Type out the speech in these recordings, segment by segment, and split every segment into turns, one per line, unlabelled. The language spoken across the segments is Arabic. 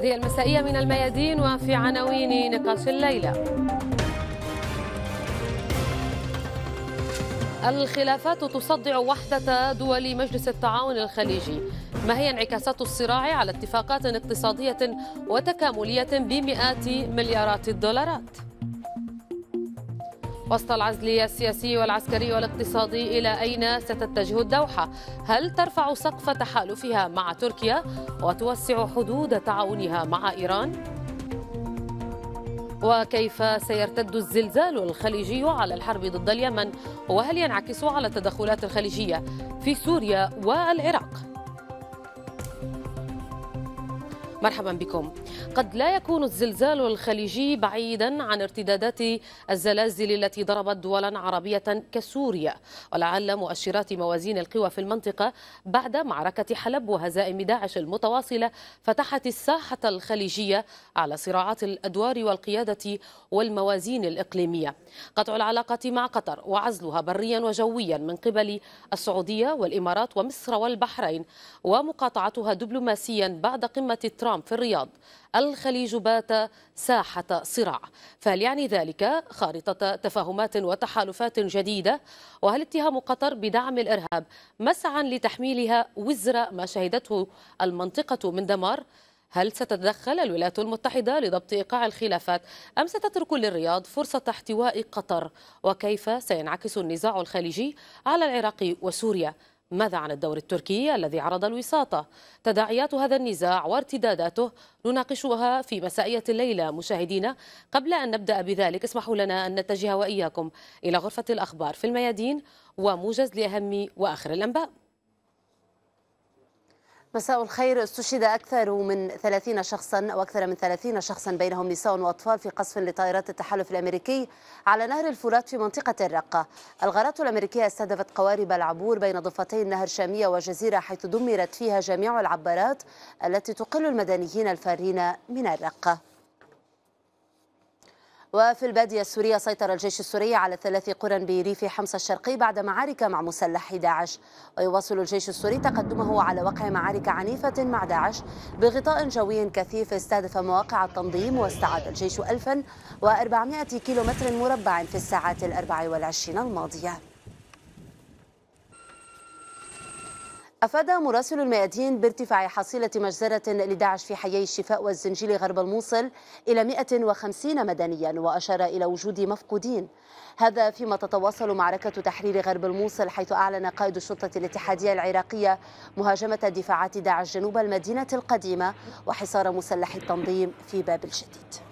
هذه المسائية من الميادين وفي عناوين نقاش الليلة الخلافات تصدع وحدة دول مجلس التعاون الخليجي ما هي انعكاسات الصراع على اتفاقات اقتصادية وتكاملية بمئات مليارات الدولارات؟ وسط العزل السياسي والعسكري والاقتصادي إلى أين ستتجه الدوحة؟ هل ترفع سقف تحالفها مع تركيا وتوسع حدود تعاونها مع إيران؟ وكيف سيرتد الزلزال الخليجي على الحرب ضد اليمن وهل ينعكس على التدخلات الخليجيه في سوريا والعراق مرحبا بكم قد لا يكون الزلزال الخليجي بعيدا عن ارتدادات الزلازل التي ضربت دولا عربية كسوريا ولعل مؤشرات موازين القوى في المنطقة بعد معركة حلب وهزائم داعش المتواصلة فتحت الساحة الخليجية على صراعات الأدوار والقيادة والموازين الإقليمية قطع العلاقة مع قطر وعزلها بريا وجويا من قبل السعودية والإمارات ومصر والبحرين ومقاطعتها دبلوماسيا بعد قمة ترامب الغرام في الرياض الخليج بات ساحة صراع فهل يعني ذلك خارطة تفاهمات وتحالفات جديدة وهل اتهام قطر بدعم الإرهاب مسعا لتحميلها وزر ما شهدته المنطقة من دمار هل ستتدخل الولايات المتحدة لضبط إيقاع الخلافات أم ستترك للرياض فرصة احتواء قطر وكيف سينعكس النزاع الخليجي على العراق وسوريا ماذا عن الدور التركي الذي عرض الوساطة؟ تداعيات هذا النزاع وارتداداته نناقشها في مسائية الليلة مشاهدينا قبل أن نبدأ بذلك اسمحوا لنا أن نتجه وإياكم إلى غرفة الأخبار في الميادين وموجز لأهم وآخر الأنباء
مساء الخير استشهد أكثر من 30 شخصا أو أكثر من 30 شخصا بينهم نساء وأطفال في قصف لطائرات التحالف الأمريكي على نهر الفرات في منطقة الرقة الغارات الأمريكية استهدفت قوارب العبور بين ضفتي النهر شامية وجزيرة حيث دمرت فيها جميع العبارات التي تقل المدنيين الفارين من الرقة وفي البادية السورية سيطر الجيش السوري على ثلاث قرى بريف حمص الشرقي بعد معارك مع مسلح داعش ويواصل الجيش السوري تقدمه على وقع معارك عنيفة مع داعش بغطاء جوي كثيف استهدف مواقع التنظيم واستعاد الجيش 1400 كيلومتر مربع في الساعات الأربع والعشرين الماضية أفاد مراسل الميادين بارتفاع حصيلة مجزرة لداعش في حيي الشفاء والزنجيل غرب الموصل إلى 150 مدنيا وأشار إلى وجود مفقودين هذا فيما تتواصل معركة تحرير غرب الموصل حيث أعلن قائد الشرطة الاتحادية العراقية مهاجمة دفاعات داعش جنوب المدينة القديمة وحصار مسلح التنظيم في باب الجديد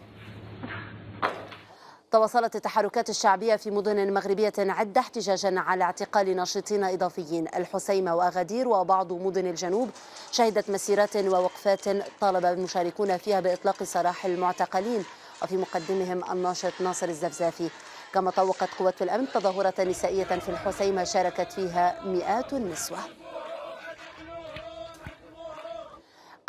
تواصلت التحركات الشعبية في مدن مغربية عدة احتجاجا على اعتقال ناشطين إضافيين الحسيمة وأغادير وبعض مدن الجنوب شهدت مسيرات ووقفات طالب المشاركون فيها بإطلاق سراح المعتقلين وفي مقدمهم الناشط ناصر الزفزافي كما طوقت قوات الأمن تظاهرة نسائية في الحسيمة شاركت فيها مئات النسوة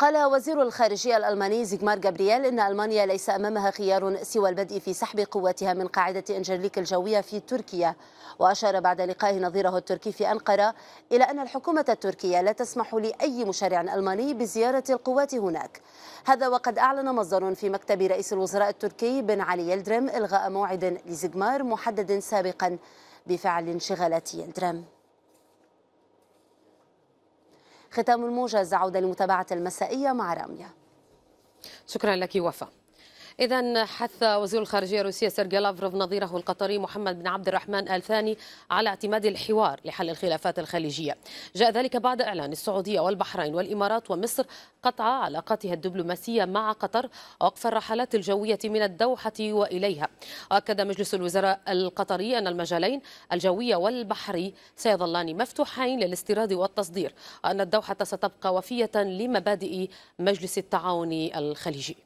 قال وزير الخارجية الألماني زيغمار جابرييل إن ألمانيا ليس أمامها خيار سوى البدء في سحب قواتها من قاعدة إنجليك الجوية في تركيا وأشار بعد لقائه نظيره التركي في أنقرة إلى أن الحكومة التركية لا تسمح لأي مشرع ألماني بزيارة القوات هناك هذا وقد أعلن مصدر في مكتب رئيس الوزراء التركي بن علي يلدرم إلغاء موعد لزيغمار محدد سابقا بفعل انشغالات يلدرم ختام الموجز عودة لمتابعة المسائية مع رامية
شكرا لك وفاء إذا حث وزير الخارجية الروسية سيرجي لافروف نظيره القطري محمد بن عبد الرحمن آل ثاني على اعتماد الحوار لحل الخلافات الخليجية جاء ذلك بعد إعلان السعودية والبحرين والإمارات ومصر قطع علاقاتها الدبلوماسية مع قطر وقف الرحلات الجوية من الدوحة وإليها وأكد مجلس الوزراء القطري أن المجالين الجوي والبحري سيظلان مفتوحين للاستيراد والتصدير وأن الدوحة ستبقى وفية لمبادئ مجلس التعاون الخليجي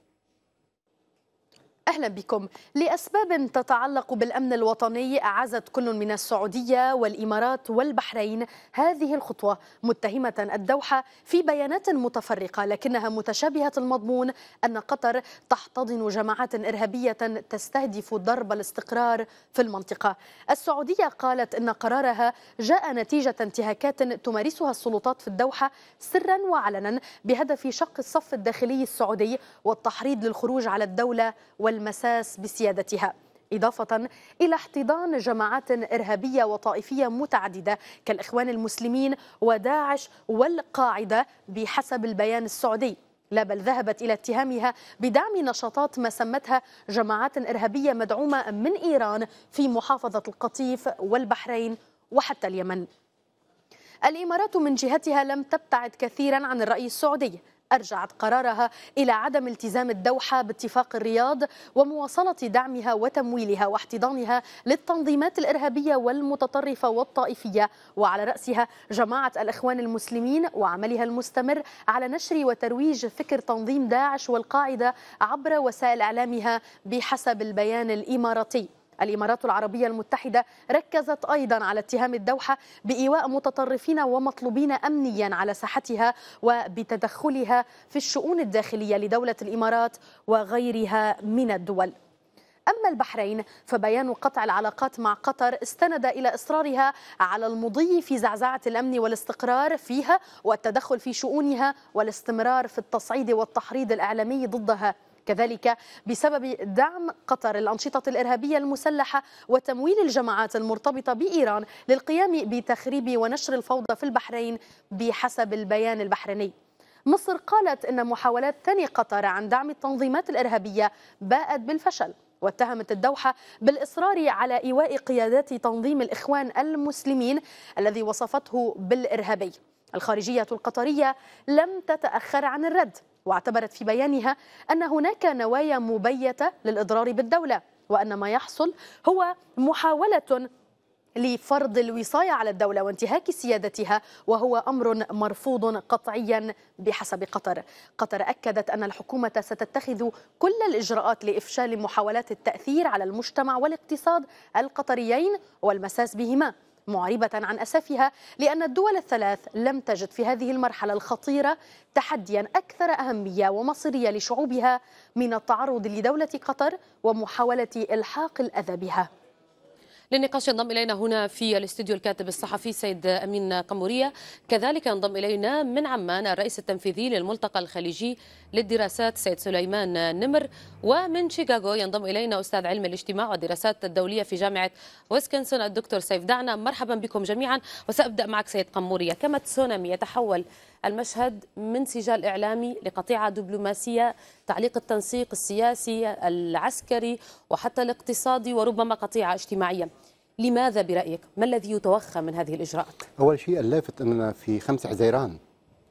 أهلا بكم لأسباب تتعلق بالأمن الوطني أعزت كل من السعودية والإمارات والبحرين هذه الخطوة متهمة الدوحة في بيانات متفرقة لكنها متشابهة المضمون أن قطر تحتضن جماعات إرهابية تستهدف ضرب الاستقرار في المنطقة السعودية قالت إن قرارها جاء نتيجة انتهاكات تمارسها السلطات في الدوحة سرا وعلنا بهدف شق الصف الداخلي السعودي والتحريض للخروج على الدولة وال والمساس بسيادتها إضافة إلى احتضان جماعات إرهابية وطائفية متعددة كالإخوان المسلمين وداعش والقاعدة بحسب البيان السعودي لا بل ذهبت إلى اتهامها بدعم نشاطات ما سمتها جماعات إرهابية مدعومة من إيران في محافظة القطيف والبحرين وحتى اليمن الإمارات من جهتها لم تبتعد كثيرا عن الرأي السعودي أرجعت قرارها إلى عدم التزام الدوحة باتفاق الرياض ومواصلة دعمها وتمويلها واحتضانها للتنظيمات الإرهابية والمتطرفة والطائفية وعلى رأسها جماعة الإخوان المسلمين وعملها المستمر على نشر وترويج فكر تنظيم داعش والقاعدة عبر وسائل إعلامها بحسب البيان الإماراتي الإمارات العربية المتحدة ركزت أيضا على اتهام الدوحة بإيواء متطرفين ومطلوبين أمنيا على ساحتها وبتدخلها في الشؤون الداخلية لدولة الإمارات وغيرها من الدول أما البحرين فبيان قطع العلاقات مع قطر استند إلى إصرارها على المضي في زعزعة الأمن والاستقرار فيها والتدخل في شؤونها والاستمرار في التصعيد والتحريض الإعلامي ضدها كذلك بسبب دعم قطر الأنشطة الإرهابية المسلحة وتمويل الجماعات المرتبطة بإيران للقيام بتخريب ونشر الفوضى في البحرين بحسب البيان البحريني مصر قالت أن محاولات ثاني قطر عن دعم التنظيمات الإرهابية باءت بالفشل واتهمت الدوحة بالإصرار على إيواء قيادات تنظيم الإخوان المسلمين الذي وصفته بالإرهابي الخارجية القطرية لم تتأخر عن الرد واعتبرت في بيانها أن هناك نوايا مبيتة للإضرار بالدولة وأن ما يحصل هو محاولة لفرض الوصاية على الدولة وانتهاك سيادتها وهو أمر مرفوض قطعيا بحسب قطر قطر أكدت أن الحكومة ستتخذ كل الإجراءات لإفشال محاولات التأثير على المجتمع والاقتصاد القطريين والمساس بهما معربة عن أسفها لأن الدول الثلاث لم تجد في هذه المرحلة الخطيرة تحديا أكثر أهمية ومصيرية لشعوبها من التعرض لدولة قطر ومحاولة إلحاق الأذى
بها للنقاش ينضم إلينا هنا في الاستوديو الكاتب الصحفي سيد أمين قمورية كذلك ينضم إلينا من عمان الرئيس التنفيذي للملتقى الخليجي للدراسات سيد سليمان نمر ومن شيكاغو ينضم إلينا أستاذ علم الاجتماع والدراسات الدولية في جامعة ويسكنسون الدكتور سيف دعنا مرحبا بكم جميعا وسأبدأ معك سيد قمورية كما تسونامي يتحول المشهد من سجال إعلامي لقطيعة دبلوماسية تعليق التنسيق السياسي العسكري وحتى الاقتصادي وربما قطيعة اجتماعية لماذا برأيك؟ ما الذي يتوخى من هذه الإجراءات؟
أول شيء اللافت أننا في 5 حزيران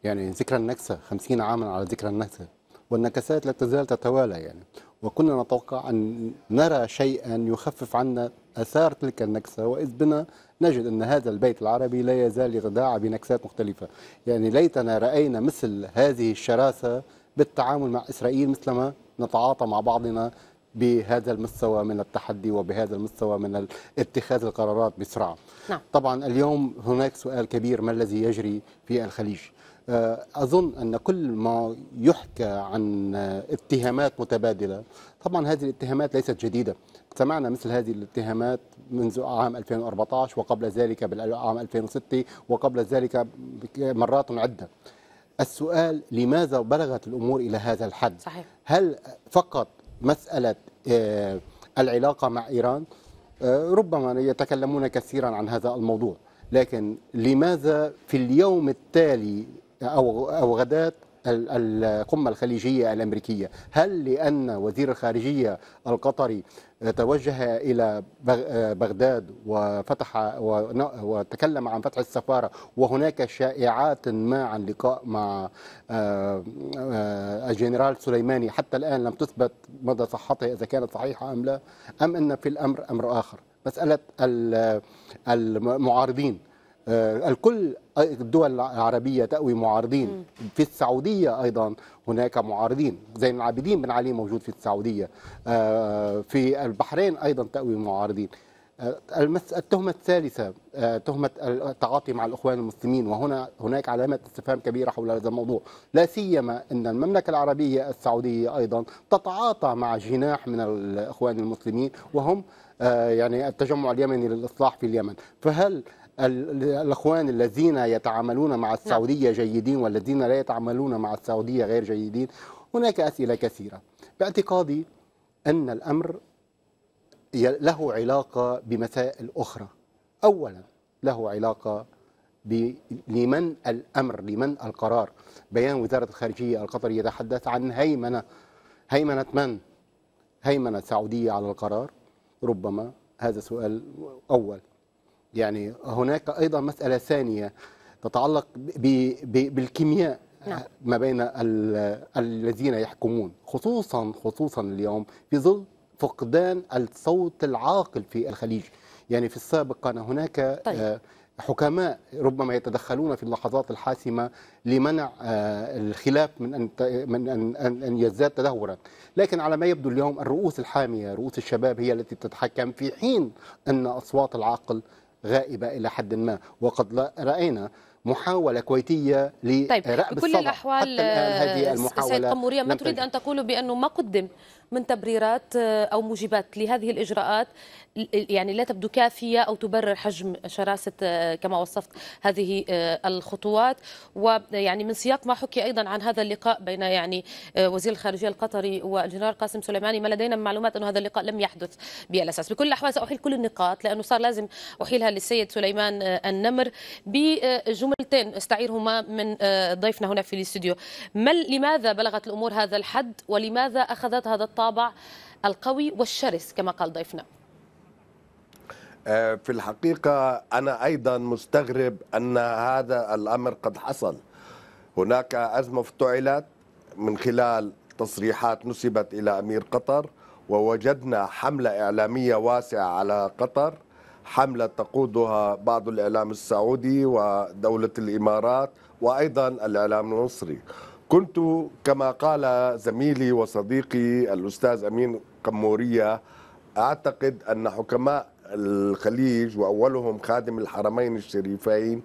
يعني ذكرى النكسة 50 عاما على ذكرى النكسة والنكسات لا تزال تتوالى يعني وكنا نتوقع أن نرى شيئا يخفف عنا أثار تلك النكسة وإذ بنا نجد أن هذا البيت العربي لا يزال يخداع بنكسات مختلفة يعني ليتنا رأينا مثل هذه الشراسة بالتعامل مع إسرائيل مثلما نتعاطى مع بعضنا بهذا المستوى من التحدي وبهذا المستوى من اتخاذ القرارات بسرعة نعم. طبعا اليوم هناك سؤال كبير ما الذي يجري في الخليج آه، أظن أن كل ما يحكى عن اتهامات متبادلة طبعا هذه الاتهامات ليست جديدة سمعنا مثل هذه الاتهامات منذ عام 2014 وقبل ذلك بالعام 2006 وقبل ذلك مرات عدة السؤال لماذا بلغت الأمور إلى هذا الحد صحيح. هل فقط مسألة آه، العلاقة مع إيران آه، ربما يتكلمون كثيرا عن هذا الموضوع لكن لماذا في اليوم التالي أو أو غداة القمة الخليجية الأمريكية هل لأن وزير الخارجية القطري توجه إلى بغداد وفتح وتكلم عن فتح السفارة وهناك شائعات ما عن لقاء مع آه، آه، الجنرال سليماني حتى الآن لم تثبت مدى صحتها إذا كانت صحيحة أم لا أم أن في الأمر أمر آخر مسألة المعارضين آه، الكل آه، الدول العربية تأوي معارضين في السعودية أيضا هناك معارضين زين العابدين بن علي موجود في السعودية آه، في البحرين أيضا تأوي معارضين التهمة الثالثة تهمة التعاطي مع الإخوان المسلمين وهنا هناك علامة استفهام كبيرة حول هذا الموضوع لا سيما أن المملكة العربية السعودية أيضا تتعاطى مع جناح من الإخوان المسلمين وهم يعني التجمع اليمني للإصلاح في اليمن فهل الأخوان الذين يتعاملون مع نعم. السعودية جيدين والذين لا يتعاملون مع السعودية غير جيدين هناك أسئلة كثيرة باعتقادي أن الأمر له علاقة بمسائل أخرى أولا له علاقة لمن الأمر لمن القرار بيان وزارة الخارجية القطري يتحدث عن هيمنة هيمنة من؟ هيمنة سعودية على القرار ربما هذا سؤال أول يعني هناك أيضا مسألة ثانية تتعلق بالكيمياء نعم. ما بين الذين يحكمون خصوصا خصوصا اليوم في ظل فقدان الصوت العاقل في الخليج يعني في السابق كان هناك طيب. آه، حكماء ربما يتدخلون في اللحظات الحاسمة لمنع آه، الخلاف من أن من أن أن يزداد تدهورا، لكن على ما يبدو اليوم الرؤوس الحامية، رؤوس الشباب هي التي تتحكم في حين أن أصوات العقل غائبة إلى حد ما وقد رأينا محاولة كويتية لرأب طيب بكل الأحوال هذه المحاولة سيد قموريا ما تريد أن
تقول بأنه ما قدم من تبريرات آه، أو موجبات لهذه الإجراءات يعني لا تبدو كافية أو تبرر حجم شراسة آه، كما وصفت هذه آه، الخطوات ويعني من سياق ما حكي أيضا عن هذا اللقاء بين يعني وزير الخارجية القطري والجنرال قاسم سليماني ما لدينا من معلومات أنه هذا اللقاء لم يحدث بالأساس بكل الأحوال سأحيل كل النقاط لأنه صار لازم أحيلها للسيد سليمان النمر بجملتين استعيرهما من ضيفنا هنا في الاستوديو ما لماذا بلغت الأمور هذا الحد ولماذا أخذت هذا الطاقم الطابع القوي والشرس كما قال ضيفنا
آه، في الحقيقة أنا أيضا مستغرب أن هذا الأمر قد حصل هناك أزمة افتعلت من خلال تصريحات نسبت إلى أمير قطر ووجدنا حملة إعلامية واسعة على قطر حملة تقودها بعض الإعلام السعودي ودولة الإمارات وأيضا الإعلام المصري كنت كما قال زميلي وصديقي الأستاذ أمين قمورية أعتقد أن حكماء الخليج وأولهم خادم الحرمين الشريفين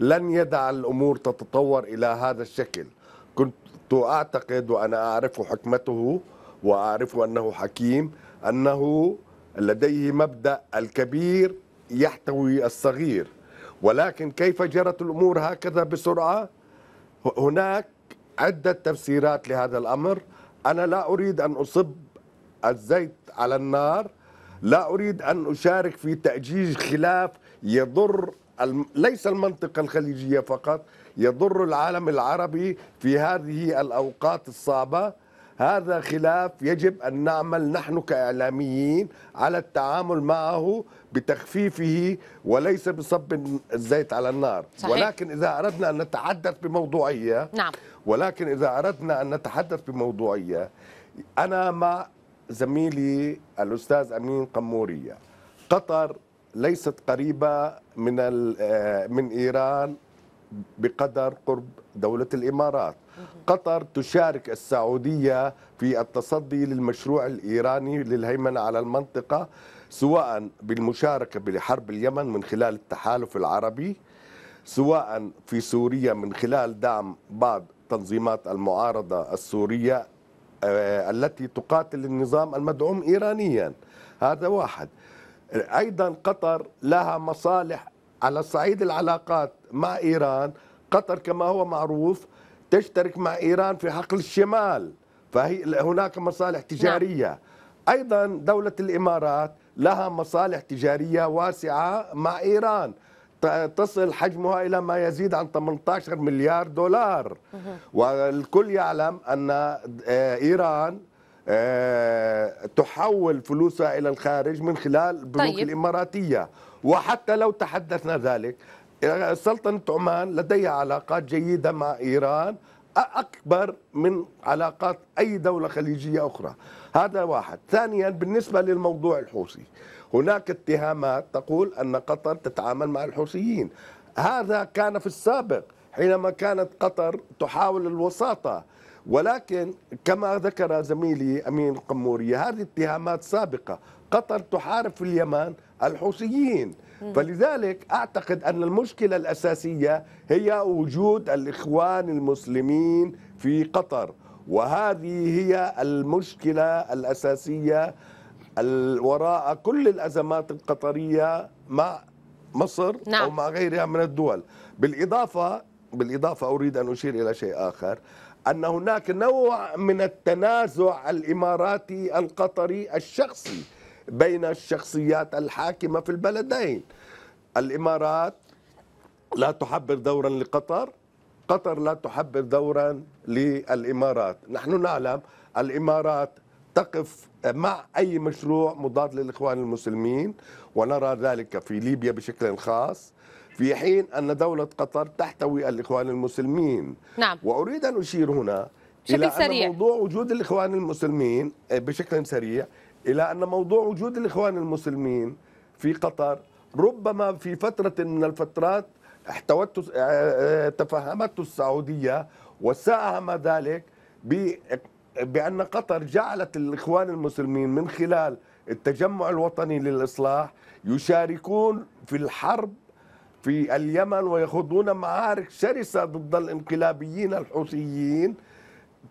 لن يدع الأمور تتطور إلى هذا الشكل كنت أعتقد وأنا أعرف حكمته وأعرف أنه حكيم أنه لديه مبدأ الكبير يحتوي الصغير ولكن كيف جرت الأمور هكذا بسرعة هناك عدة تفسيرات لهذا الأمر أنا لا أريد أن أصب الزيت على النار لا أريد أن أشارك في تأجيج خلاف يضر ليس المنطقة الخليجية فقط يضر العالم العربي في هذه الأوقات الصعبة هذا خلاف يجب أن نعمل نحن كإعلاميين على التعامل معه بتخفيفه وليس بصب الزيت على النار صحيح. ولكن إذا أردنا أن نتحدث بموضوعية نعم. ولكن إذا أردنا أن نتحدث بموضوعية أنا مع زميلي الأستاذ أمين قمورية قطر ليست قريبة من, آه، من إيران بقدر قرب دولة الإمارات قطر تشارك السعودية في التصدي للمشروع الإيراني للهيمنة على المنطقة سواء بالمشاركة بحرب اليمن من خلال التحالف العربي سواء في سوريا من خلال دعم بعض تنظيمات المعارضة السورية آه، التي تقاتل النظام المدعوم إيرانيا هذا واحد أيضا قطر لها مصالح على صعيد العلاقات مع إيران قطر كما هو معروف تشترك مع إيران في حقل الشمال فهي هناك مصالح نعم. تجارية أيضا دولة الإمارات لها مصالح تجارية واسعة مع إيران تصل حجمها إلى ما يزيد عن 18 مليار دولار والكل يعلم أن آه، إيران آه، تحول فلوسها إلى الخارج من خلال البنوك طيب. الإماراتية وحتى لو تحدثنا ذلك آه، سلطنة عمان لديها علاقات جيدة مع إيران أكبر من علاقات أي دولة خليجية أخرى هذا واحد ثانيا بالنسبة للموضوع الحوثي هناك اتهامات تقول أن قطر تتعامل مع الحوثيين هذا كان في السابق حينما كانت قطر تحاول الوساطة ولكن كما ذكر زميلي أمين قموري هذه اتهامات سابقة قطر تحارب في اليمن الحوثيين فلذلك أعتقد أن المشكلة الأساسية هي وجود الإخوان المسلمين في قطر وهذه هي المشكلة الأساسية وراء كل الأزمات القطرية مع مصر نعم. أو مع غيرها من الدول بالإضافة بالإضافة أريد أن أشير إلى شيء آخر أن هناك نوع من التنازع الإماراتي القطري الشخصي بين الشخصيات الحاكمة في البلدين الإمارات لا تحبر دورا لقطر قطر لا تحبب دورا للإمارات نحن نعلم الإمارات تقف مع أي مشروع مضاد للإخوان المسلمين ونرى ذلك في ليبيا بشكل خاص في حين أن دولة قطر تحتوي الإخوان المسلمين نعم. وأريد أن أشير هنا بشكل إلى سريع. أن موضوع وجود الإخوان المسلمين آه، بشكل سريع إلى أن موضوع وجود الإخوان المسلمين في قطر ربما في فترة من الفترات احتوت آه، آه، تفهمته السعوديه وساهم ذلك بأن قطر جعلت الإخوان المسلمين من خلال التجمع الوطني للإصلاح يشاركون في الحرب في اليمن ويخوضون معارك شرسة ضد الانقلابيين الحوثيين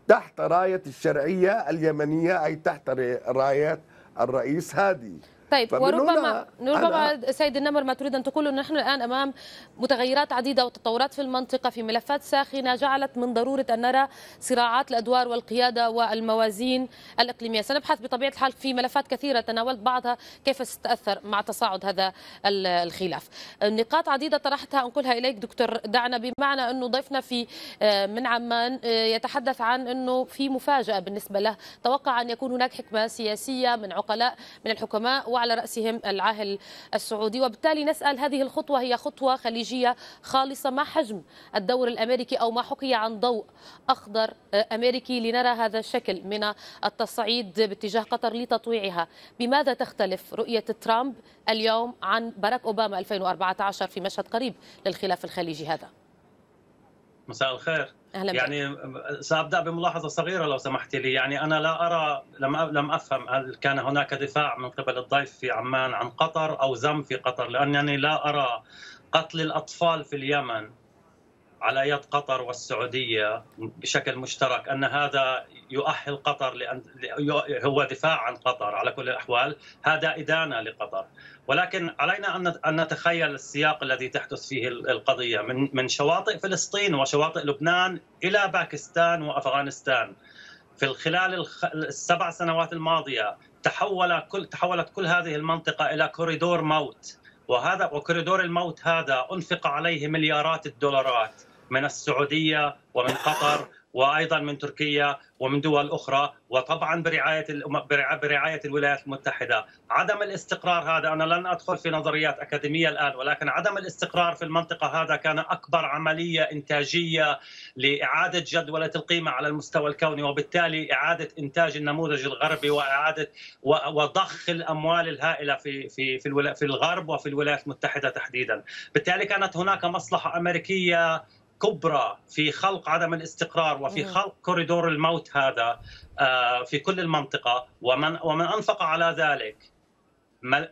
تحت راية الشرعية اليمنية أي تحت راية الرئيس هادي طيب وربما ربما
سيد النمر ما تريد ان تقول نحن الان امام متغيرات عديده وتطورات في المنطقه في ملفات ساخنه جعلت من ضروره ان نرى صراعات الادوار والقياده والموازين الاقليميه، سنبحث بطبيعه الحال في ملفات كثيره تناولت بعضها كيف ستتاثر مع تصاعد هذا الخلاف. نقاط عديده طرحتها انقلها اليك دكتور دعنا بمعنى انه ضيفنا في آه، من عمان آه، يتحدث عن انه في مفاجاه بالنسبه له، توقع ان يكون هناك حكمه سياسيه من عقلاء من الحكماء وعلى رأسهم العاهل السعودي وبالتالي نسأل هذه الخطوة هي خطوة خليجية خالصة ما حجم الدور الأمريكي أو ما حكي عن ضوء أخضر أمريكي لنرى هذا الشكل من التصعيد باتجاه قطر لتطويعها بماذا تختلف رؤية ترامب اليوم عن باراك أوباما 2014 في مشهد قريب للخلاف الخليجي هذا
مساء الخير أهلا يعني سابدا بملاحظه صغيره لو سمحت لي يعني انا لا ارى لم لم افهم هل كان هناك دفاع من قبل الضيف في عمان عن قطر او ذم في قطر لانني يعني لا ارى قتل الاطفال في اليمن على يد قطر والسعوديه بشكل مشترك ان هذا يؤهل قطر لان هو دفاع عن قطر على كل الاحوال هذا ادانه لقطر ولكن علينا ان نتخيل السياق الذي تحدث فيه القضيه من من شواطئ فلسطين وشواطئ لبنان الى باكستان وافغانستان في خلال السبع سنوات الماضيه تحول كل تحولت كل هذه المنطقه الى كوريدور موت وهذا وكوريدور الموت هذا انفق عليه مليارات الدولارات من السعوديه ومن قطر وايضا من تركيا ومن دول اخرى وطبعا برعايه برعايه الولايات المتحده، عدم الاستقرار هذا انا لن ادخل في نظريات اكاديميه الان ولكن عدم الاستقرار في المنطقه هذا كان اكبر عمليه انتاجيه لاعاده جدوله القيمه على المستوى الكوني وبالتالي اعاده انتاج النموذج الغربي واعاده وضخ الاموال الهائله في في في الغرب وفي الولايات المتحده تحديدا، بالتالي كانت هناك مصلحه امريكيه كبرى في خلق عدم الاستقرار وفي خلق كوريدور الموت هذا آه، في كل المنطقة ومن, ومن أنفق على ذلك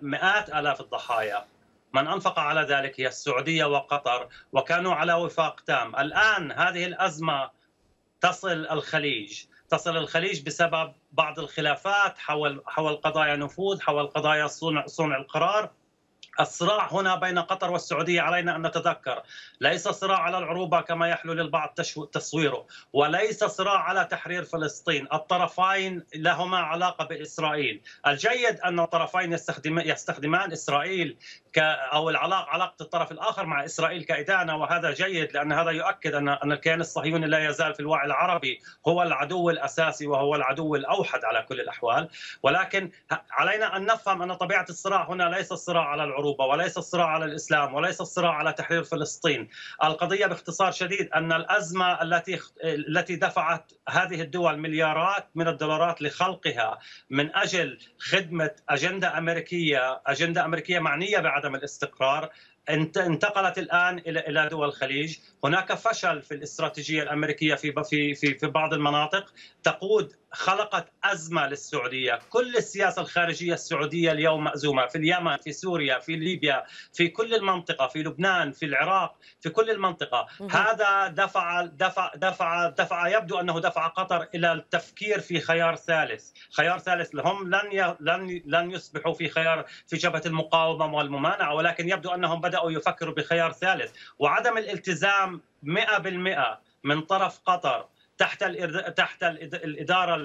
مئات آلاف الضحايا من أنفق على ذلك هي السعودية وقطر وكانوا على وفاق تام الآن هذه الأزمة تصل الخليج تصل الخليج بسبب بعض الخلافات حول حول قضايا نفوذ حول قضايا صنع صنع القرار الصراع هنا بين قطر والسعودية علينا أن نتذكر ليس صراع على العروبة كما يحلو للبعض تصويره وليس صراع على تحرير فلسطين الطرفين لهما علاقة بإسرائيل الجيد أن الطرفين يستخدمان إسرائيل ك أو العلاقة علاقة الطرف الآخر مع إسرائيل كإدانة وهذا جيد لأن هذا يؤكد أن أن الكيان الصهيوني لا يزال في الوعي العربي هو العدو الأساسي وهو العدو الأوحد على كل الأحوال ولكن علينا أن نفهم أن طبيعة الصراع هنا ليس الصراع على العروبة اوروبا وليس الصراع على الاسلام وليس الصراع على تحرير فلسطين، القضيه باختصار شديد ان الازمه التي التي دفعت هذه الدول مليارات من الدولارات لخلقها من اجل خدمه اجنده امريكيه، اجنده امريكيه معنيه بعدم الاستقرار، انتقلت الان الى الى دول الخليج، هناك فشل في الاستراتيجيه الامريكيه في في في في بعض المناطق تقود خلقت ازمه للسعوديه، كل السياسه الخارجيه السعوديه اليوم مازومه في اليمن، في سوريا، في ليبيا، في كل المنطقه، في لبنان، في العراق، في كل المنطقه، هذا دفع دفع دفع دفع يبدو انه دفع قطر الى التفكير في خيار ثالث، خيار ثالث هم لن لن لن يصبحوا في خيار في جبهه المقاومه والممانعه ولكن يبدو انهم بداوا بدأوا يفكروا بخيار ثالث وعدم الالتزام 100% من طرف قطر تحت تحت الاداره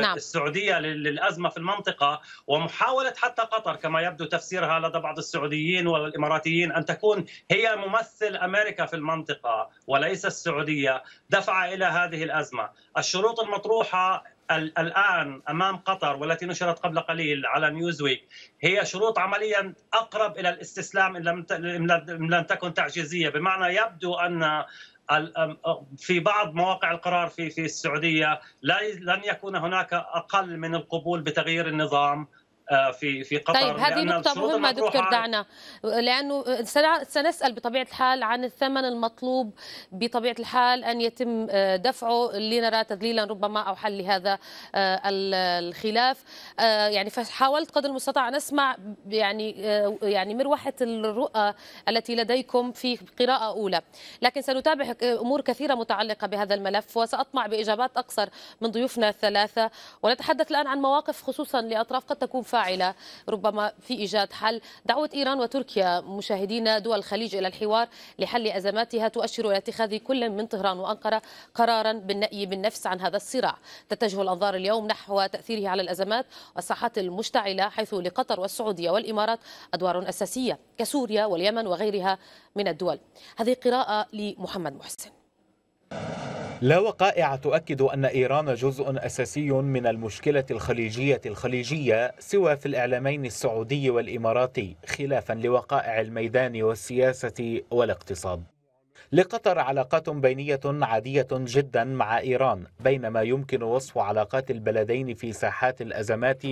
نعم. السعوديه للازمه في المنطقه ومحاوله حتى قطر كما يبدو تفسيرها لدى بعض السعوديين والاماراتيين ان تكون هي ممثل امريكا في المنطقه وليس السعوديه دفع الى هذه الازمه، الشروط المطروحه الان امام قطر والتي نشرت قبل قليل على نيوزويك هي شروط عمليا اقرب الى الاستسلام ان لم تكن تعجيزيه بمعنى يبدو ان في بعض مواقع القرار في في السعوديه لن يكون هناك اقل من القبول بتغيير النظام آه، في في قطر طيب هذه نقطة مهمة دكتور دعنا
لأنه سنسأل بطبيعة الحال عن الثمن المطلوب بطبيعة الحال أن يتم آه، دفعه لنرى تذليلا ربما أو حل لهذا آه، الخلاف يعني فحاولت قدر المستطاع أن أسمع يعني يعني مروحة الرؤى التي لديكم في قراءة أولى لكن سنتابع أمور كثيرة متعلقة بهذا الملف وسأطمع بإجابات أقصر من ضيوفنا الثلاثة ونتحدث الآن عن مواقف خصوصا لأطراف قد تكون فاعلة فاعلة ربما في إيجاد حل دعوة إيران وتركيا مشاهدين دول الخليج إلى الحوار لحل أزماتها تؤشر إلى اتخاذ كل من طهران وأنقرة قرارا بالنأي بالنفس عن هذا الصراع تتجه الأنظار اليوم نحو تأثيره على الأزمات والساحات المشتعلة حيث لقطر والسعودية والإمارات أدوار أساسية كسوريا واليمن وغيرها من الدول هذه قراءة لمحمد
محسن لا وقائع تؤكد أن إيران جزء أساسي من المشكلة الخليجية الخليجية سوى في الإعلامين السعودي والإماراتي خلافا لوقائع الميدان والسياسة والاقتصاد لقطر علاقات بينية عادية جدا مع إيران بينما يمكن وصف علاقات البلدين في ساحات الأزمات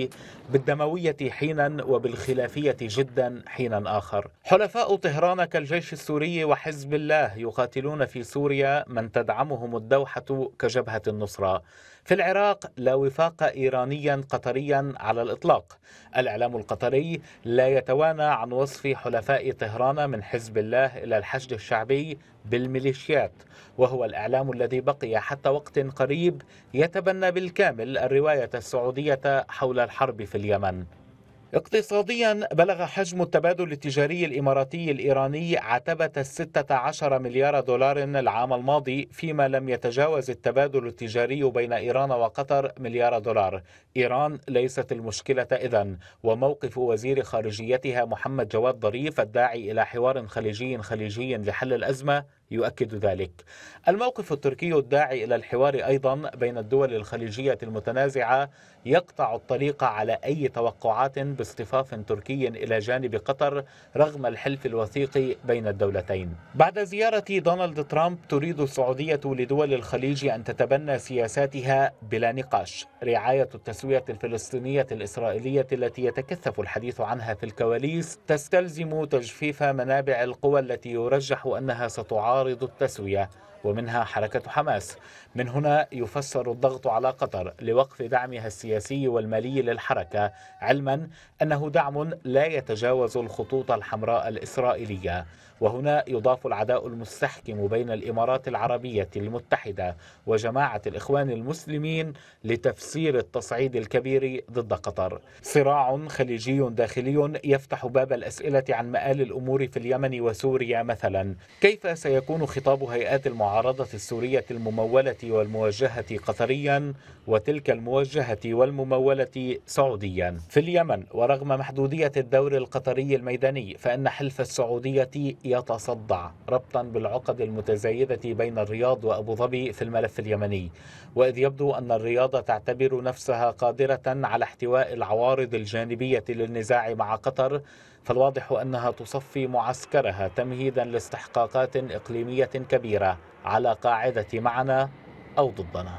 بالدموية حينا وبالخلافية جدا حينا آخر حلفاء طهران كالجيش السوري وحزب الله يقاتلون في سوريا من تدعمهم الدوحة كجبهة النصرة في العراق لا وفاق إيرانيا قطريا على الإطلاق الإعلام القطري لا يتوانى عن وصف حلفاء طهران من حزب الله إلى الحشد الشعبي بالميليشيات وهو الإعلام الذي بقي حتى وقت قريب يتبنى بالكامل الرواية السعودية حول الحرب في اليمن اقتصاديا بلغ حجم التبادل التجاري الإماراتي الإيراني عتبة الستة عشر مليار دولار العام الماضي فيما لم يتجاوز التبادل التجاري بين إيران وقطر مليار دولار إيران ليست المشكلة إذا وموقف وزير خارجيتها محمد جواد ظريف الداعي إلى حوار خليجي خليجي لحل الأزمة يؤكد ذلك الموقف التركي الداعي إلى الحوار أيضا بين الدول الخليجية المتنازعة يقطع الطريق على أي توقعات باصطفاف تركي إلى جانب قطر رغم الحلف الوثيق بين الدولتين بعد زيارة دونالد ترامب تريد السعودية لدول الخليج أن تتبنى سياساتها بلا نقاش رعاية التسوية الفلسطينية الإسرائيلية التي يتكثف الحديث عنها في الكواليس تستلزم تجفيف منابع القوى التي يرجح أنها ستعارض تعارض التسوية ومنها حركة حماس من هنا يفسر الضغط على قطر لوقف دعمها السياسي والمالي للحركة علما أنه دعم لا يتجاوز الخطوط الحمراء الإسرائيلية وهنا يضاف العداء المستحكم بين الإمارات العربية المتحدة وجماعة الإخوان المسلمين لتفسير التصعيد الكبير ضد قطر صراع خليجي داخلي يفتح باب الأسئلة عن مآل الأمور في اليمن وسوريا مثلا كيف سيكون خطاب هيئات المعارضة السورية الممولة والموجهة قطريا وتلك الموجهة والممولة سعوديا في اليمن ورغم محدودية الدور القطري الميداني فإن حلف السعودية يتصدع ربطا بالعقد المتزايدة بين الرياض وأبو ظبي في الملف اليمني وإذ يبدو أن الرياض تعتبر نفسها قادرة على احتواء العوارض الجانبية للنزاع مع قطر فالواضح أنها تصفي معسكرها تمهيدا لاستحقاقات إقليمية كبيرة على قاعدة معنا أو ضدنا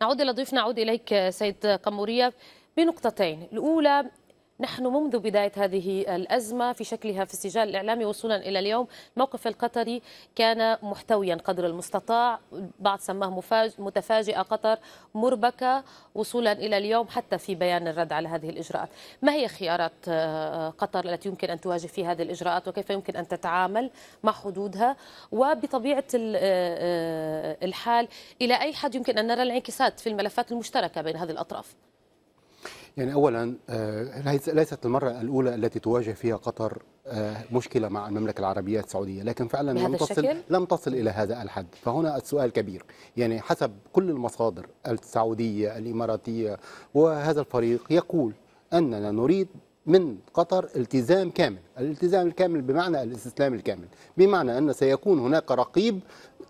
نعود الى ضيفنا نعود إليك سيد قمورية بنقطتين الأولى نحن منذ بداية هذه الأزمة في شكلها في السجال الإعلامي وصولا إلى اليوم الموقف القطري كان محتويا قدر المستطاع بعض سماه متفاجئة قطر مربكة وصولا إلى اليوم حتى في بيان الرد على هذه الإجراءات ما هي خيارات آه، قطر التي يمكن أن تواجه في هذه الإجراءات وكيف يمكن أن تتعامل مع حدودها وبطبيعة آه، آه، الحال إلى أي حد يمكن أن نرى الانعكاسات في الملفات المشتركة بين
هذه الأطراف
يعني اولا آه، ليست المره الاولى التي تواجه فيها قطر آه، مشكله مع المملكه العربية السعودية لكن فعلا لم تصل الشكل؟ لم تصل إلى هذا الحد فهنا السؤال كبير يعني حسب كل المصادر السعودية الإماراتية وهذا الفريق يقول أننا نريد من قطر التزام كامل الالتزام الكامل بمعنى الاستسلام الكامل بمعنى أن سيكون هناك رقيب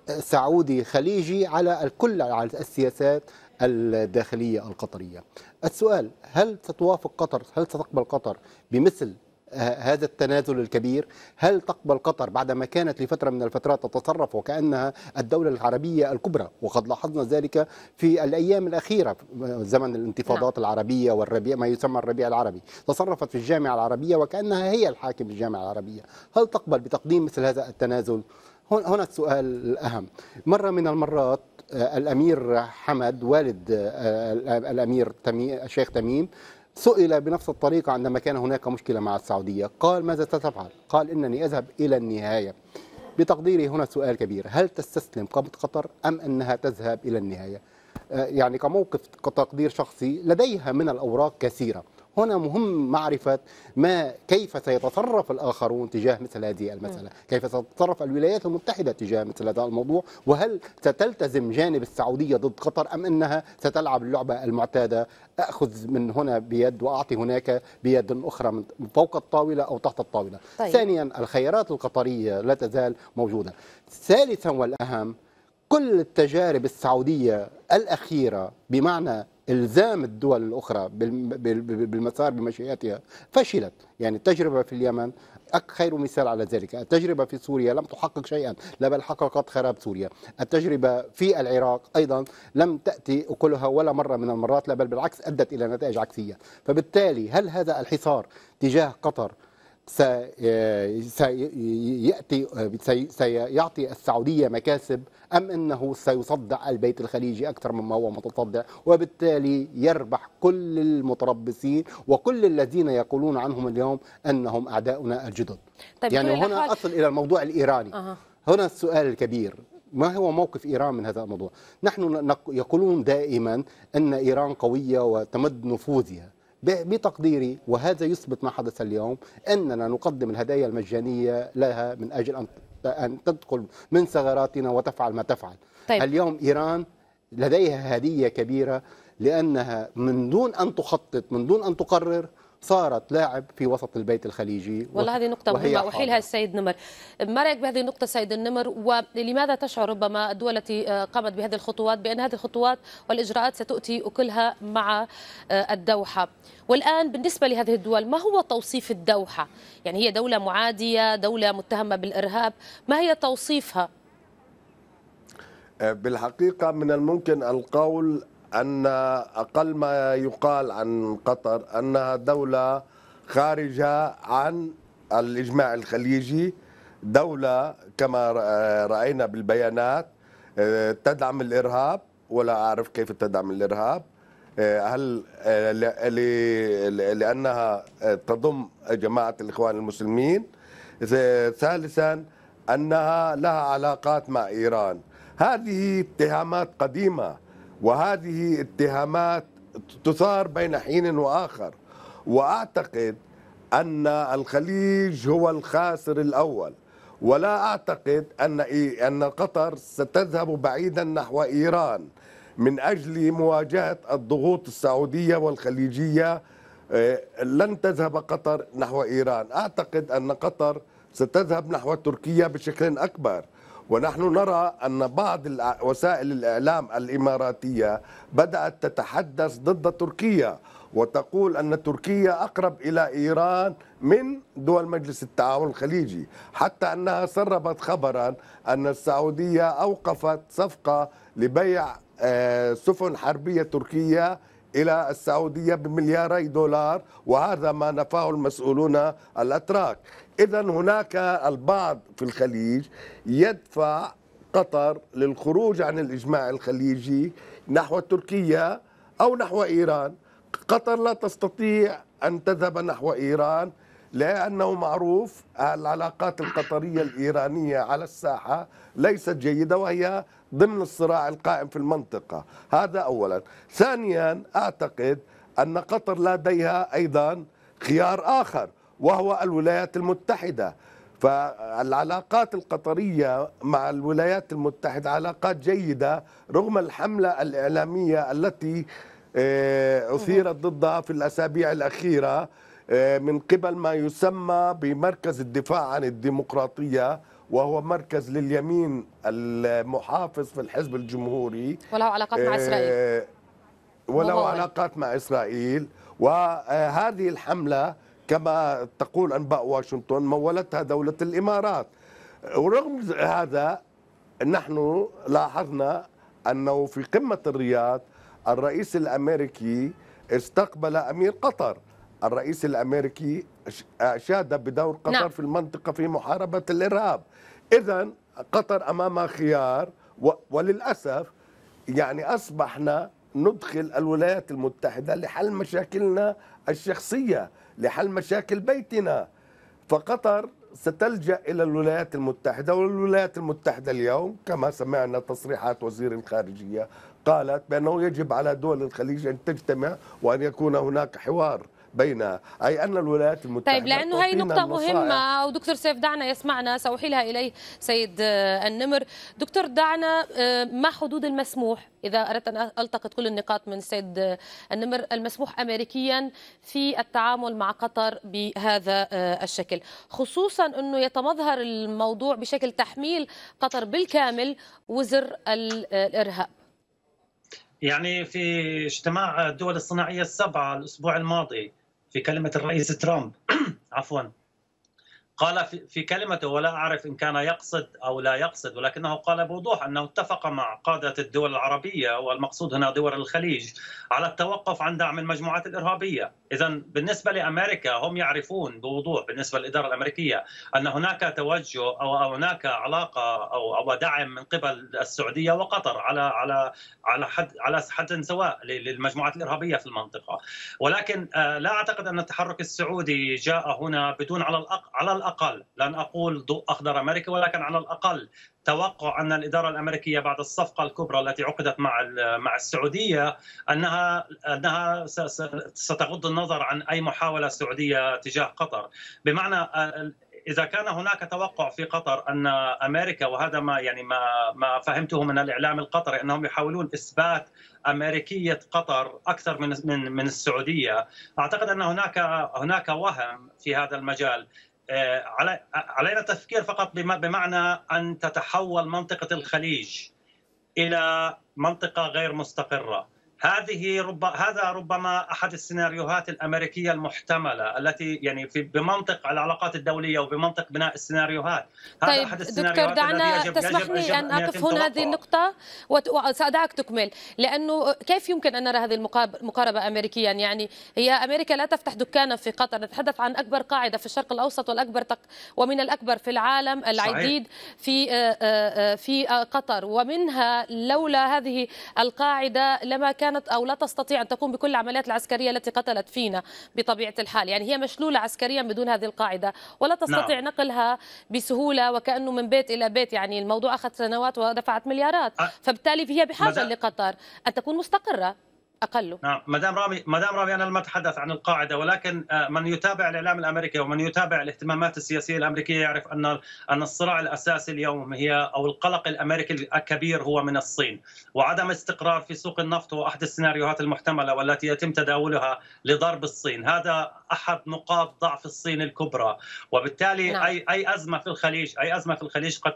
آه، سعودي خليجي على الكل على السياسات الداخلية القطرية السؤال هل ستوافق قطر هل ستقبل قطر بمثل هذا التنازل الكبير هل تقبل قطر بعدما كانت لفترة من الفترات تتصرف وكأنها الدولة العربية الكبرى وقد لاحظنا ذلك في الأيام الأخيرة زمن الانتفاضات نعم. العربية والربيع ما يسمى الربيع العربي تصرفت في الجامعة العربية وكأنها هي الحاكم في الجامعة العربية هل تقبل بتقديم مثل هذا التنازل هنا السؤال الأهم مرة من المرات آه، الأمير حمد والد آه، آه، الأمير الشيخ تميم سئل بنفس الطريقة عندما كان هناك مشكلة مع السعودية قال ماذا ستفعل؟ قال إنني أذهب إلى النهاية بتقديري هنا سؤال كبير هل تستسلم قبض قطر أم أنها تذهب إلى النهاية؟ يعني كموقف كتقدير شخصي لديها من الأوراق كثيرة هنا مهم معرفة ما كيف سيتصرف الآخرون تجاه مثل هذه المسألة كيف ستتصرف الولايات المتحدة تجاه مثل هذا الموضوع وهل ستلتزم جانب السعودية ضد قطر أم أنها ستلعب اللعبة المعتادة أخذ من هنا بيد وأعطي هناك بيد أخرى من فوق الطاولة أو تحت الطاولة طيب. ثانيا الخيارات القطرية لا تزال موجودة ثالثا والأهم كل التجارب السعودية الأخيرة بمعنى إلزام الدول الأخرى بالمسار بمشيئتها فشلت يعني التجربة في اليمن خير مثال على ذلك التجربة في سوريا لم تحقق شيئا لا بل حققت خراب سوريا التجربة في العراق أيضا لم تأتي أكلها ولا مرة من المرات لا بل بالعكس أدت إلى نتائج عكسية فبالتالي هل هذا الحصار تجاه قطر سيأتي آه، سيعطي السعودية مكاسب أم أنه سيصدع البيت الخليجي أكثر مما هو متصدع وبالتالي يربح كل المتربصين وكل الذين يقولون عنهم اليوم أنهم أعداؤنا الجدد طيب يعني هنا حاجة. أصل إلى الموضوع الإيراني أه. هنا السؤال الكبير ما هو موقف إيران من هذا الموضوع نحن يقولون دائما أن إيران قوية وتمد نفوذها بتقديري وهذا يثبت ما حدث اليوم أننا نقدم الهدايا المجانية لها من أجل أن أن تدخل من ثغراتنا وتفعل ما تفعل طيب. اليوم إيران لديها هدية كبيرة لأنها من دون أن تخطط من دون أن تقرر صارت لاعب في وسط البيت الخليجي
والله هذه نقطة مهمة أحيلها
السيد نمر ما رأيك بهذه النقطة سيد النمر ولماذا تشعر ربما الدول التي آه، قامت بهذه الخطوات بأن هذه الخطوات والإجراءات ستؤتي أكلها مع آه، الدوحة والآن بالنسبة لهذه الدول ما هو توصيف الدوحة يعني هي دولة معادية دولة متهمة بالإرهاب ما هي توصيفها
آه، بالحقيقة من الممكن القول أن أقل ما يقال عن قطر أنها دولة خارجة عن الإجماع الخليجي دولة كما رأينا بالبيانات آه، تدعم الإرهاب ولا أعرف كيف تدعم الإرهاب آه، هل آه، لأنها تضم جماعة الإخوان المسلمين ثالثا أنها لها علاقات مع إيران هذه اتهامات قديمة وهذه اتهامات تثار بين حين واخر واعتقد ان الخليج هو الخاسر الاول ولا اعتقد ان ان قطر ستذهب بعيدا نحو ايران من اجل مواجهه الضغوط السعوديه والخليجيه آه، لن تذهب قطر نحو ايران اعتقد ان قطر ستذهب نحو تركيا بشكل اكبر ونحن نرى أن بعض وسائل الإعلام الإماراتية بدأت تتحدث ضد تركيا وتقول أن تركيا أقرب إلى إيران من دول مجلس التعاون الخليجي حتى أنها سربت خبرا أن السعودية أوقفت صفقة لبيع آه، سفن حربية تركية إلى السعودية بملياري دولار وهذا ما نفاه المسؤولون الأتراك إذا هناك البعض في الخليج يدفع قطر للخروج عن الإجماع الخليجي نحو تركيا أو نحو إيران قطر لا تستطيع أن تذهب نحو إيران لأنه معروف العلاقات القطرية الإيرانية على الساحة ليست جيدة وهي ضمن الصراع القائم في المنطقة هذا أولا ثانيا أعتقد أن قطر لديها أيضا خيار آخر وهو الولايات المتحدة فالعلاقات القطرية مع الولايات المتحدة علاقات جيدة رغم الحملة الإعلامية التي آه، أثيرت ضدها في الأسابيع الأخيرة آه، من قبل ما يسمى بمركز الدفاع عن الديمقراطية وهو مركز لليمين المحافظ في الحزب الجمهوري وله علاقات مع آه، إسرائيل وله علاقات مع إسرائيل وهذه الحملة كما تقول أنباء واشنطن مولتها دولة الإمارات ورغم هذا نحن لاحظنا أنه في قمة الرياض الرئيس الأمريكي استقبل أمير قطر الرئيس الامريكي اشاد آه، بدور نعم. قطر نعم. في المنطقه في محاربه الارهاب اذا قطر امامها خيار وللاسف يعني اصبحنا ندخل الولايات المتحده لحل مشاكلنا الشخصيه لحل مشاكل بيتنا فقطر ستلجا الى الولايات المتحده والولايات المتحده اليوم كما سمعنا تصريحات وزير الخارجيه قالت بانه يجب على دول الخليج ان تجتمع وان يكون هناك حوار بين أي أن الولايات المتحدة طيب لأنه هي نقطة مهمة
ودكتور سيف دعنا يسمعنا سأحيلها إليه سيد آه، النمر دكتور دعنا آه، ما حدود المسموح إذا أردت أن ألتقط كل النقاط من السيد آه، النمر المسموح أمريكيا في التعامل مع قطر بهذا الشكل خصوصا أنه يتمظهر الموضوع بشكل تحميل قطر بالكامل وزر الإرهاب
يعني في اجتماع الدول الصناعيه السبعه الاسبوع الماضي في كلمه الرئيس ترامب عفوا قال في كلمته ولا أعرف إن كان يقصد أو لا يقصد ولكنه قال بوضوح أنه اتفق مع قادة الدول العربية والمقصود هنا دول الخليج على التوقف عن دعم المجموعات الإرهابية إذا بالنسبة لأمريكا هم يعرفون بوضوح بالنسبة للإدارة الأمريكية أن هناك توجه أو هناك علاقة أو أو دعم من قبل السعودية وقطر على على على حد على حد سواء للمجموعات الإرهابية في المنطقة ولكن آه، لا أعتقد أن التحرك السعودي جاء هنا بدون على الأقل على الأقل الاقل لن اقول ضوء اخضر امريكي ولكن على الاقل توقع ان الاداره الامريكيه بعد الصفقه الكبرى التي عقدت مع مع السعوديه انها انها ستغض النظر عن اي محاوله سعوديه تجاه قطر بمعنى اذا كان هناك توقع في قطر ان امريكا وهذا ما يعني ما ما فهمته من الاعلام القطري انهم يحاولون اثبات امريكيه قطر اكثر من من من السعوديه اعتقد ان هناك هناك وهم في هذا المجال آه، علينا التفكير فقط بمعنى ان تتحول منطقه الخليج الى منطقه غير مستقره هذه رب هذا ربما احد السيناريوهات الامريكيه المحتمله التي يعني في بمنطق العلاقات الدوليه وبمنطق بناء السيناريوهات هذا طيب احد دكتور دعنا يجب تسمحني ان اقف هنا هذه
النقطه وسادعك تكمل لانه كيف يمكن ان نرى هذه المقاربه امريكيا يعني هي امريكا لا تفتح دكانا في قطر نتحدث عن اكبر قاعده في الشرق الاوسط والاكبر تق... ومن الاكبر في العالم العديد صحيح. في آه، آه، آه، في قطر ومنها لولا هذه القاعده لما كان كانت أو لا تستطيع أن تقوم بكل العمليات العسكرية التي قتلت فينا بطبيعة الحال يعني هي مشلولة عسكريا بدون هذه القاعدة ولا نعم. تستطيع نعم. نقلها بسهولة وكأنه من بيت إلى بيت يعني الموضوع أخذ سنوات ودفعت مليارات فبالتالي هي بحاجة لقطر أن تكون مستقرة اقله
نعم مدام رامي مدام رامي انا لم اتحدث عن القاعده ولكن آه، من يتابع الاعلام الامريكي ومن يتابع الاهتمامات السياسيه الامريكيه يعرف ان ان الصراع الاساسي اليوم هي او القلق الامريكي الكبير هو من الصين وعدم استقرار في سوق النفط هو احد السيناريوهات المحتمله والتي يتم تداولها لضرب الصين هذا احد نقاط ضعف الصين الكبرى وبالتالي نعم. اي اي ازمه في الخليج اي ازمه في الخليج قد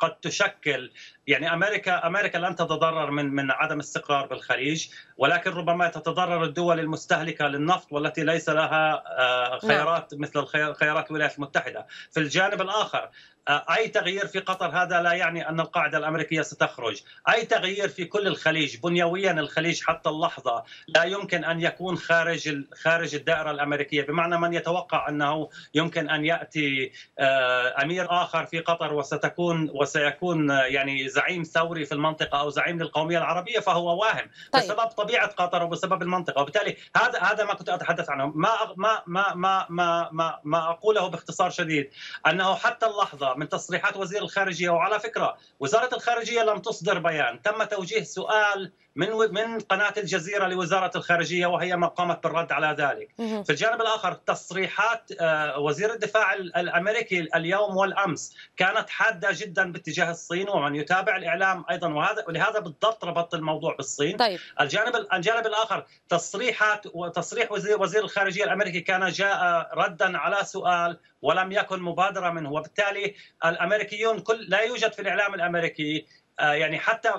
قد تشكل يعني امريكا امريكا لن تتضرر من من عدم استقرار بالخليج ولكن ربما تتضرر الدول المستهلكه للنفط والتي ليس لها آه، خيارات مثل خيارات الولايات المتحده في الجانب الاخر آه، اي تغيير في قطر هذا لا يعني ان القاعده الامريكيه ستخرج، اي تغيير في كل الخليج بنيويا الخليج حتى اللحظه لا يمكن ان يكون خارج خارج الدائره الامريكيه، بمعنى من يتوقع انه يمكن ان ياتي آه، امير اخر في قطر وستكون وسيكون آه، يعني زعيم ثوري في المنطقه او زعيم للقوميه العربيه فهو واهم طيب. بسبب طبيعه قطر وبسبب المنطقه، وبالتالي هذا هذا ما كنت اتحدث عنه، ما ما ما ما ما ما, ما اقوله باختصار شديد انه حتى اللحظه من تصريحات وزير الخارجيه وعلى فكره وزاره الخارجيه لم تصدر بيان تم توجيه سؤال من من قناه الجزيره لوزاره الخارجيه وهي ما قامت بالرد على ذلك. في الجانب الاخر تصريحات آه، وزير الدفاع الامريكي اليوم والامس كانت حاده جدا باتجاه الصين ومن يتابع الاعلام ايضا وهذا ولهذا بالضبط ربطت الموضوع بالصين. طيب. الجانب الجانب الاخر تصريحات وتصريح وزير وزير الخارجيه الامريكي كان جاء ردا على سؤال ولم يكن مبادره منه وبالتالي الامريكيون كل لا يوجد في الاعلام الامريكي آه، يعني حتى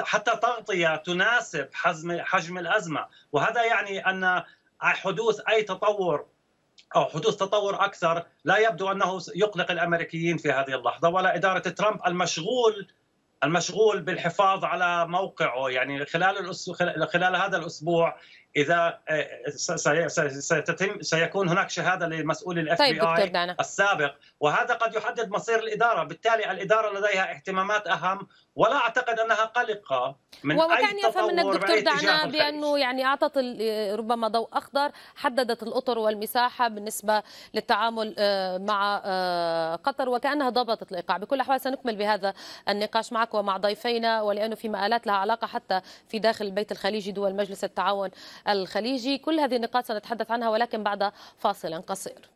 حتى تغطيه تناسب حجم حجم الازمه وهذا يعني ان حدوث اي تطور او حدوث تطور اكثر لا يبدو انه يقلق الامريكيين في هذه اللحظه ولا اداره ترامب المشغول المشغول بالحفاظ على موقعه يعني خلال الأسبوع خلال هذا الاسبوع اذا آه، سيتم سيكون هناك شهاده لمسؤول الاف طيب، بي اي السابق وهذا قد يحدد مصير الاداره بالتالي الاداره لديها اهتمامات اهم ولا اعتقد انها قلقه من وكان اي يفهم منك الدكتور دعنا
بانه يعني اعطت ربما ضوء اخضر حددت الاطر والمساحه بالنسبه للتعامل آه، مع آه، قطر وكانها ضبطت الايقاع بكل الاحوال سنكمل بهذا النقاش معك ومع ضيفينا ولانه في مآلات لها علاقه حتى في داخل البيت الخليجي دول مجلس التعاون الخليجي كل هذه النقاط سنتحدث عنها ولكن بعد فاصل قصير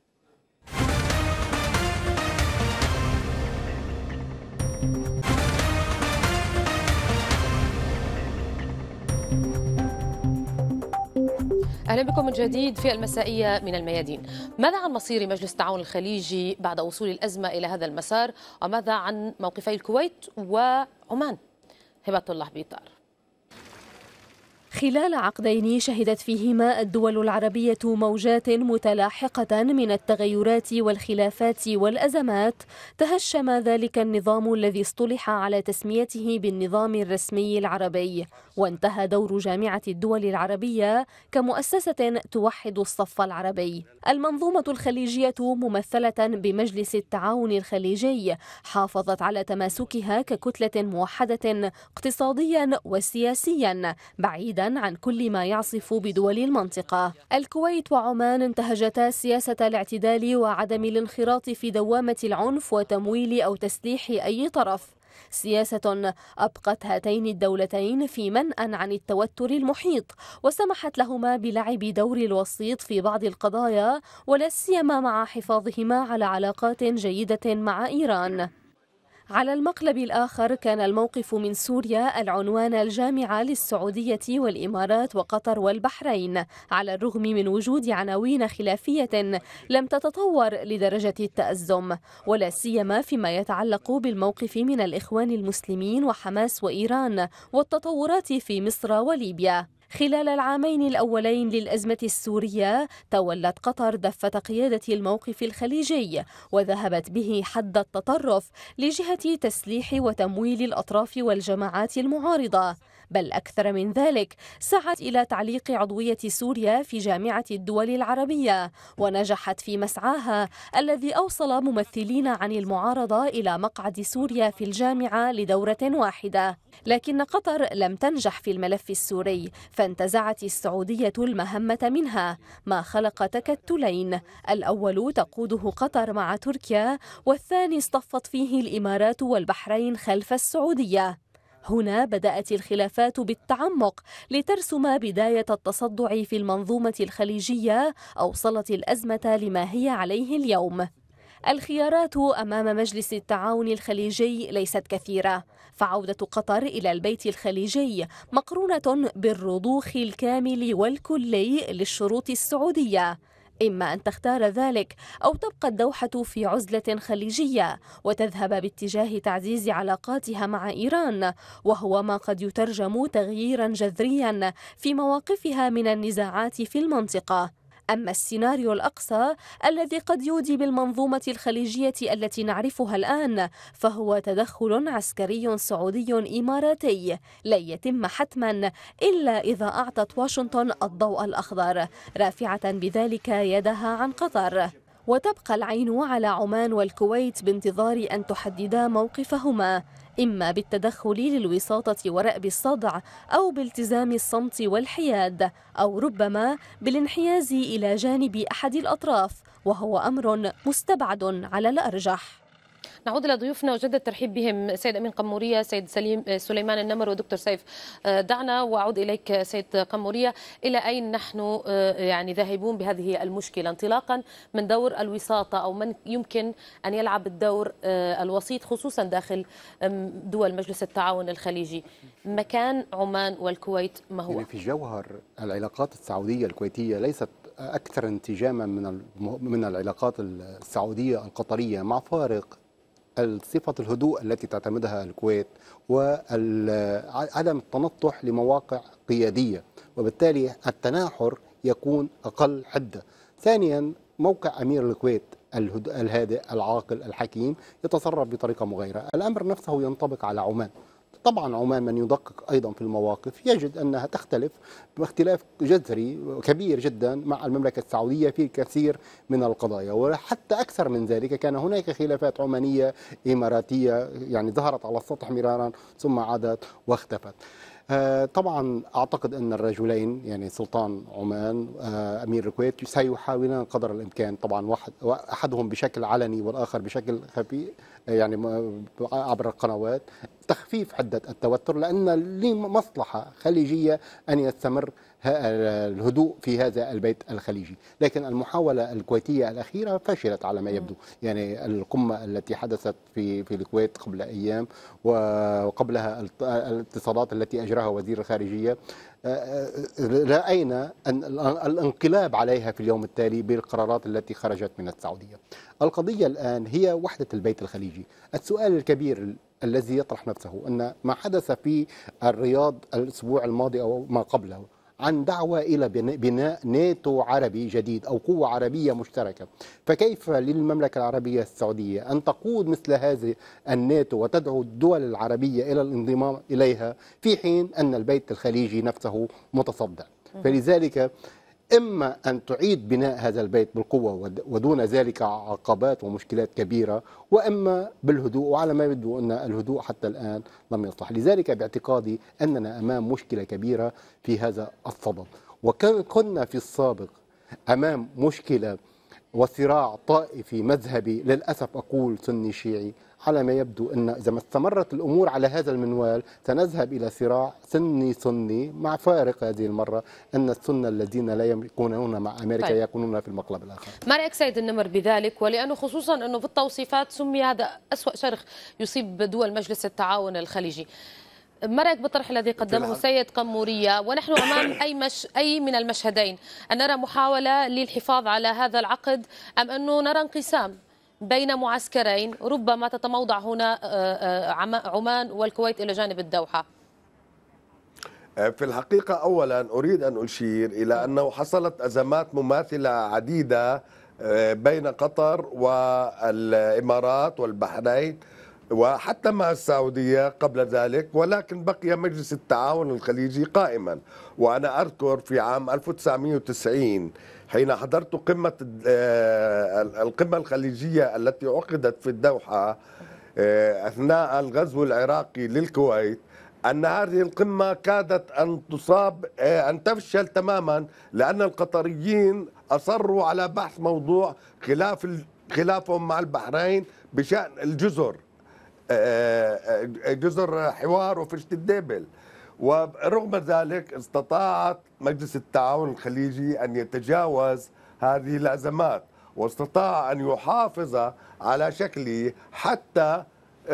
اهلا بكم من جديد في المسائيه من الميادين. ماذا عن مصير مجلس التعاون الخليجي بعد وصول الازمه الى هذا المسار؟ وماذا عن موقفي الكويت وعمان؟ هبه الله بيطار.
خلال عقدين شهدت فيهما الدول العربية موجات متلاحقة من التغيرات والخلافات والأزمات تهشم ذلك النظام الذي اصطلح على تسميته بالنظام الرسمي العربي وانتهى دور جامعة الدول العربية كمؤسسة توحد الصف العربي المنظومة الخليجية ممثلة بمجلس التعاون الخليجي حافظت على تماسكها ككتلة موحدة اقتصاديا وسياسيا بعيدا عن كل ما يعصف بدول المنطقة الكويت وعمان انتهجتا سياسة الاعتدال وعدم الانخراط في دوامة العنف وتمويل أو تسليح أي طرف سياسة أبقت هاتين الدولتين في منأى عن التوتر المحيط وسمحت لهما بلعب دور الوسيط في بعض القضايا ولا سيما مع حفاظهما على علاقات جيدة مع إيران على المقلب الآخر كان الموقف من سوريا العنوان الجامع للسعودية والإمارات وقطر والبحرين على الرغم من وجود عناوين خلافية لم تتطور لدرجة التأزم ولا سيما فيما يتعلق بالموقف من الإخوان المسلمين وحماس وإيران والتطورات في مصر وليبيا خلال العامين الأولين للأزمة السورية تولت قطر دفة قيادة الموقف الخليجي وذهبت به حد التطرف لجهة تسليح وتمويل الأطراف والجماعات المعارضة بل أكثر من ذلك سعت إلى تعليق عضوية سوريا في جامعة الدول العربية ونجحت في مسعاها الذي أوصل ممثلين عن المعارضة إلى مقعد سوريا في الجامعة لدورة واحدة لكن قطر لم تنجح في الملف السوري فانتزعت السعودية المهمة منها ما خلق تكتلين الأول تقوده قطر مع تركيا والثاني اصطفت فيه الإمارات والبحرين خلف السعودية هنا بدأت الخلافات بالتعمق لترسم بداية التصدع في المنظومة الخليجية أوصلت الأزمة لما هي عليه اليوم الخيارات أمام مجلس التعاون الخليجي ليست كثيرة فعودة قطر إلى البيت الخليجي مقرونة بالرضوخ الكامل والكلي للشروط السعودية إما أن تختار ذلك أو تبقى الدوحة في عزلة خليجية وتذهب باتجاه تعزيز علاقاتها مع إيران وهو ما قد يترجم تغييرا جذريا في مواقفها من النزاعات في المنطقة أما السيناريو الأقصى الذي قد يودي بالمنظومة الخليجية التي نعرفها الآن فهو تدخل عسكري سعودي إماراتي لن يتم حتما إلا إذا أعطت واشنطن الضوء الأخضر رافعة بذلك يدها عن قطر وتبقى العين على عمان والكويت بانتظار أن تحددا موقفهما إما بالتدخل للوساطة ورأب الصدع أو بالتزام الصمت والحياد أو ربما بالانحياز إلى جانب أحد الأطراف وهو أمر مستبعد على الأرجح
نعود إلى ضيوفنا وجد الترحيب بهم سيد أمين قمورية سيد سليم سليمان النمر ودكتور سيف آه، دعنا وأعود إليك سيد قمورية إلى أين نحن آه، يعني ذاهبون بهذه المشكلة انطلاقا من دور الوساطة أو من يمكن أن يلعب الدور آه، الوسيط خصوصا داخل دول مجلس التعاون الخليجي مكان عمان والكويت ما هو؟ يعني
في جوهر العلاقات السعودية الكويتية ليست أكثر انسجاما من من العلاقات السعودية القطرية مع فارق صفة الهدوء التي تعتمدها الكويت وعدم التنطح لمواقع قيادية وبالتالي التناحر يكون أقل حدة ثانيا موقع أمير الكويت الهادئ العاقل الحكيم يتصرف بطريقة مغايرة الأمر نفسه ينطبق على عمان طبعا عمان من يدقق ايضا في المواقف يجد انها تختلف باختلاف جذري كبير جدا مع المملكه السعوديه في الكثير من القضايا وحتى اكثر من ذلك كان هناك خلافات عمانيه اماراتيه يعني ظهرت على السطح مرارا ثم عادت واختفت. آه، طبعا اعتقد ان الرجلين يعني سلطان عمان آه، امير الكويت سيحاولان قدر الامكان طبعا واحد احدهم بشكل علني والاخر بشكل خفي آه، يعني عبر القنوات تخفيف حده التوتر لان لمصلحه خليجيه ان يستمر الهدوء في هذا البيت الخليجي لكن المحاولة الكويتية الأخيرة فشلت على ما يبدو يعني القمة التي حدثت في في الكويت قبل أيام وقبلها الاتصالات التي أجراها وزير الخارجية آه، آه، راينا ان الانقلاب عليها في اليوم التالي بالقرارات التي خرجت من السعوديه. القضيه الان هي وحده البيت الخليجي، السؤال الكبير الذي يطرح نفسه ان ما حدث في الرياض الاسبوع الماضي او ما قبله عن دعوة إلى بناء ناتو عربي جديد أو قوة عربية مشتركة فكيف للمملكة العربية السعودية أن تقود مثل هذه الناتو وتدعو الدول العربية إلى الانضمام إليها في حين أن البيت الخليجي نفسه متصدع فلذلك إما أن تعيد بناء هذا البيت بالقوة ودون ذلك عقبات ومشكلات كبيرة وإما بالهدوء وعلى ما يبدو أن الهدوء حتى الآن لم يصلح لذلك باعتقادي أننا أمام مشكلة كبيرة في هذا الصدد وكان كنا في السابق أمام مشكلة وصراع طائفي مذهبي للأسف أقول سني شيعي على ما يبدو أن إذا ما استمرت الأمور على هذا المنوال سنذهب إلى صراع سني سني مع فارق هذه المرة أن السنة الذين لا يكونون مع أمريكا طيب. يكونون في المقلب الآخر
ما رأيك سيد النمر بذلك ولأنه خصوصا أنه في التوصيفات سمي هذا أسوأ شرخ يصيب دول مجلس التعاون الخليجي ما رايك بالطرح الذي قدمه سيد قموريه ونحن امام اي مش اي من المشهدين ان نرى محاوله للحفاظ على هذا العقد ام انه نرى انقسام بين معسكرين ربما تتموضع هنا آه، آه، عمان والكويت إلى جانب الدوحة
آه، في الحقيقة أولا أريد أن أشير إلى أنه حصلت أزمات مماثلة عديدة بين قطر والإمارات والبحرين وحتى مع السعودية قبل ذلك ولكن بقي مجلس التعاون الخليجي قائما وأنا أذكر في عام 1990 حين حضرت قمة آه، القمة الخليجية التي عقدت في الدوحة آه، أثناء الغزو العراقي للكويت أن هذه القمة كادت أن تصاب آه، أن تفشل تماما لأن القطريين أصروا على بحث موضوع خلاف خلافهم مع البحرين بشأن الجزر جزر حوار وفيشة الدبل ورغم ذلك استطاعت مجلس التعاون الخليجي أن يتجاوز هذه الأزمات واستطاع أن يحافظ على شكله حتى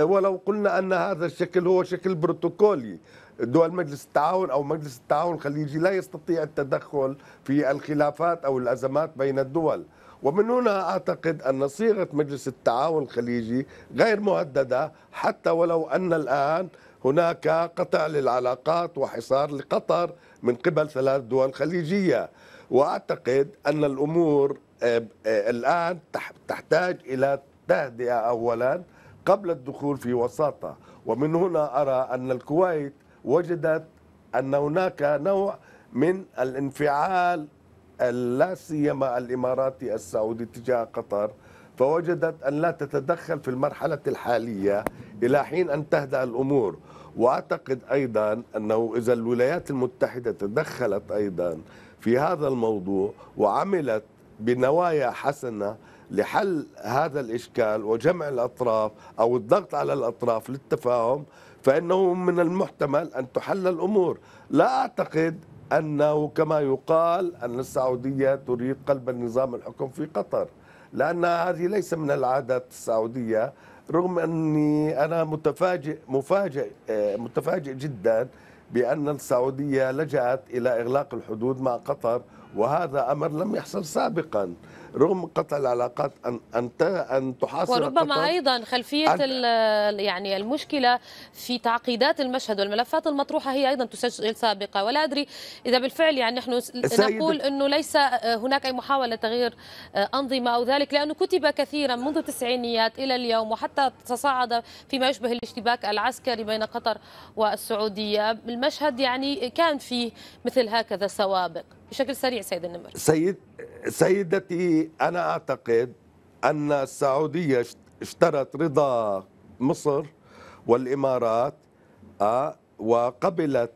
ولو قلنا أن هذا الشكل هو شكل بروتوكولي دول مجلس التعاون او مجلس التعاون الخليجي لا يستطيع التدخل في الخلافات او الازمات بين الدول ومن هنا أعتقد أن صيغة مجلس التعاون الخليجي غير مهددة حتى ولو أن الآن هناك قطع للعلاقات وحصار لقطر من قبل ثلاث دول خليجية وأعتقد أن الأمور آه، آه، الآن تحتاج إلى تهدئة أولا قبل الدخول في وساطة ومن هنا أرى أن الكويت وجدت أن هناك نوع من الانفعال لا سيما الاماراتي السعودي تجاه قطر فوجدت ان لا تتدخل في المرحله الحاليه الى حين ان تهدا الامور واعتقد ايضا انه اذا الولايات المتحده تدخلت ايضا في هذا الموضوع وعملت بنوايا حسنه لحل هذا الاشكال وجمع الاطراف او الضغط على الاطراف للتفاهم فانه من المحتمل ان تحل الامور لا اعتقد أنه كما يقال أن السعودية تريد قلب النظام الحكم في قطر لأن هذه ليس من العادات السعودية رغم أني أنا متفاجئ مفاجئ آه، متفاجئ جدا بأن السعودية لجأت إلى إغلاق الحدود مع قطر وهذا امر لم يحصل سابقا رغم قطع العلاقات ان ان ان تحاصر وربما قطر ايضا
خلفيه يعني المشكله في تعقيدات المشهد والملفات المطروحه هي ايضا تسجل سابقه ولا ادري اذا بالفعل يعني نحن نقول انه ليس آه، هناك اي محاوله تغيير آه، انظمه او ذلك لانه كتب كثيرا منذ التسعينيات الى اليوم وحتى تصاعد فيما يشبه الاشتباك العسكري بين قطر والسعوديه المشهد يعني كان فيه مثل هكذا سوابق بشكل سريع سيد النمر
سيد سيدتي أنا أعتقد أن السعودية اشترت رضا مصر والإمارات آه، وقبلت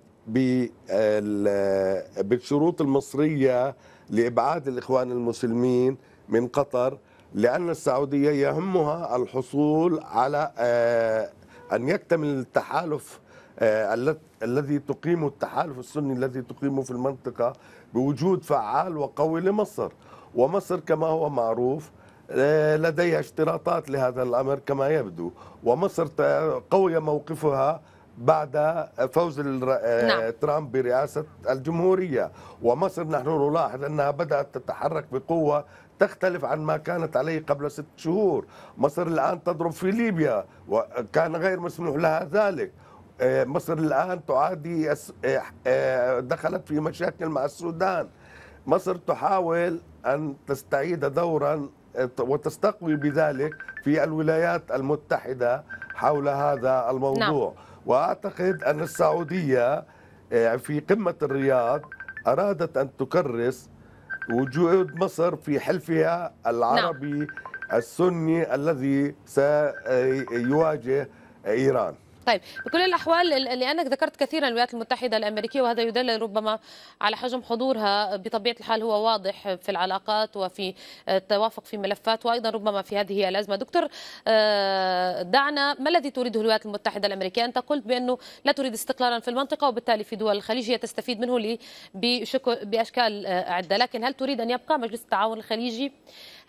بالشروط المصرية لإبعاد الإخوان المسلمين من قطر لأن السعودية يهمها الحصول على آه، أن يكتمل التحالف آه، الذي تقيمه التحالف السني الذي تقيمه في المنطقة بوجود فعال وقوي لمصر ومصر كما هو معروف آه، لديها اشتراطات لهذا الامر كما يبدو ومصر قوي موقفها بعد فوز آه، نعم. ترامب برئاسة الجمهورية ومصر نحن نلاحظ أنها بدأت تتحرك بقوة تختلف عن ما كانت عليه قبل ست شهور مصر الآن تضرب في ليبيا وكان غير مسموح لها ذلك آه، مصر الآن تعادي آه، آه، دخلت في مشاكل مع السودان مصر تحاول أن تستعيد دورا وتستقوي بذلك في الولايات المتحدة حول هذا الموضوع نعم. وأعتقد أن السعودية في قمة الرياض أرادت أن تكرس وجود مصر في حلفها العربي نعم. السني الذي سيواجه إيران
طيب بكل الأحوال لأنك ذكرت كثيرا الولايات المتحدة الأمريكية وهذا يدلل ربما على حجم حضورها بطبيعة الحال هو واضح في العلاقات وفي آه، التوافق في ملفات وأيضا ربما في هذه الأزمة دكتور آه، دعنا ما الذي تريده الولايات المتحدة الأمريكية أنت قلت بأنه لا تريد استقلالا في المنطقة وبالتالي في دول الخليج هي تستفيد منه بأشكال آه، عدة لكن هل تريد أن يبقى مجلس التعاون الخليجي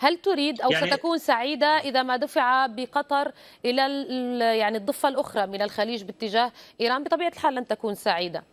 هل تريد أو يعني ستكون سعيدة إذا ما دفع بقطر إلى يعني الضفة الأخرى من الخليج باتجاه إيران بطبيعة الحال لن تكون سعيدة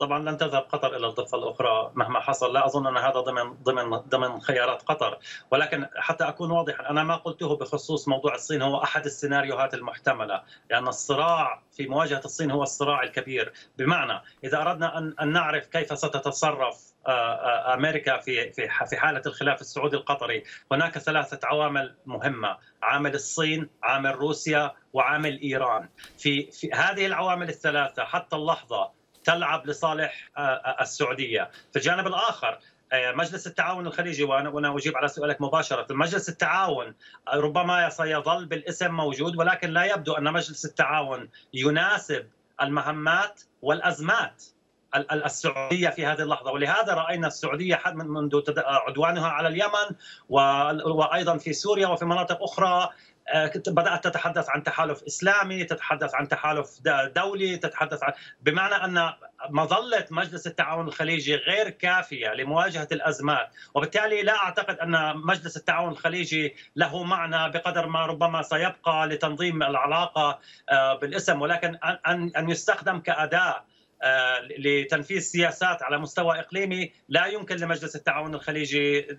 طبعا لن تذهب قطر الى الضفه الاخرى مهما حصل لا اظن ان هذا ضمن ضمن ضمن خيارات قطر ولكن حتى اكون واضحا انا ما قلته بخصوص موضوع الصين هو احد السيناريوهات المحتمله لان يعني الصراع في مواجهه الصين هو الصراع الكبير بمعنى اذا اردنا ان نعرف كيف ستتصرف آه، آه، امريكا في في في حاله الخلاف السعودي القطري، هناك ثلاثه عوامل مهمه، عامل الصين، عامل روسيا، وعامل ايران. في في هذه العوامل الثلاثه حتى اللحظه تلعب لصالح آه، السعوديه، في الجانب الاخر مجلس التعاون الخليجي وانا وانا اجيب على سؤالك مباشره، مجلس التعاون ربما سيظل بالاسم موجود ولكن لا يبدو ان مجلس التعاون يناسب المهمات والازمات السعوديه في هذه اللحظه ولهذا راينا السعوديه منذ عدوانها على اليمن وايضا في سوريا وفي مناطق اخرى آه، بدات تتحدث عن تحالف اسلامي، تتحدث عن تحالف دولي، تتحدث عن بمعنى ان مظله مجلس التعاون الخليجي غير كافيه لمواجهه الازمات، وبالتالي لا اعتقد ان مجلس التعاون الخليجي له معنى بقدر ما ربما سيبقى لتنظيم العلاقه آه، بالاسم ولكن ان ان يستخدم كاداه آه، لتنفيذ سياسات على مستوى اقليمي لا يمكن لمجلس التعاون الخليجي آه،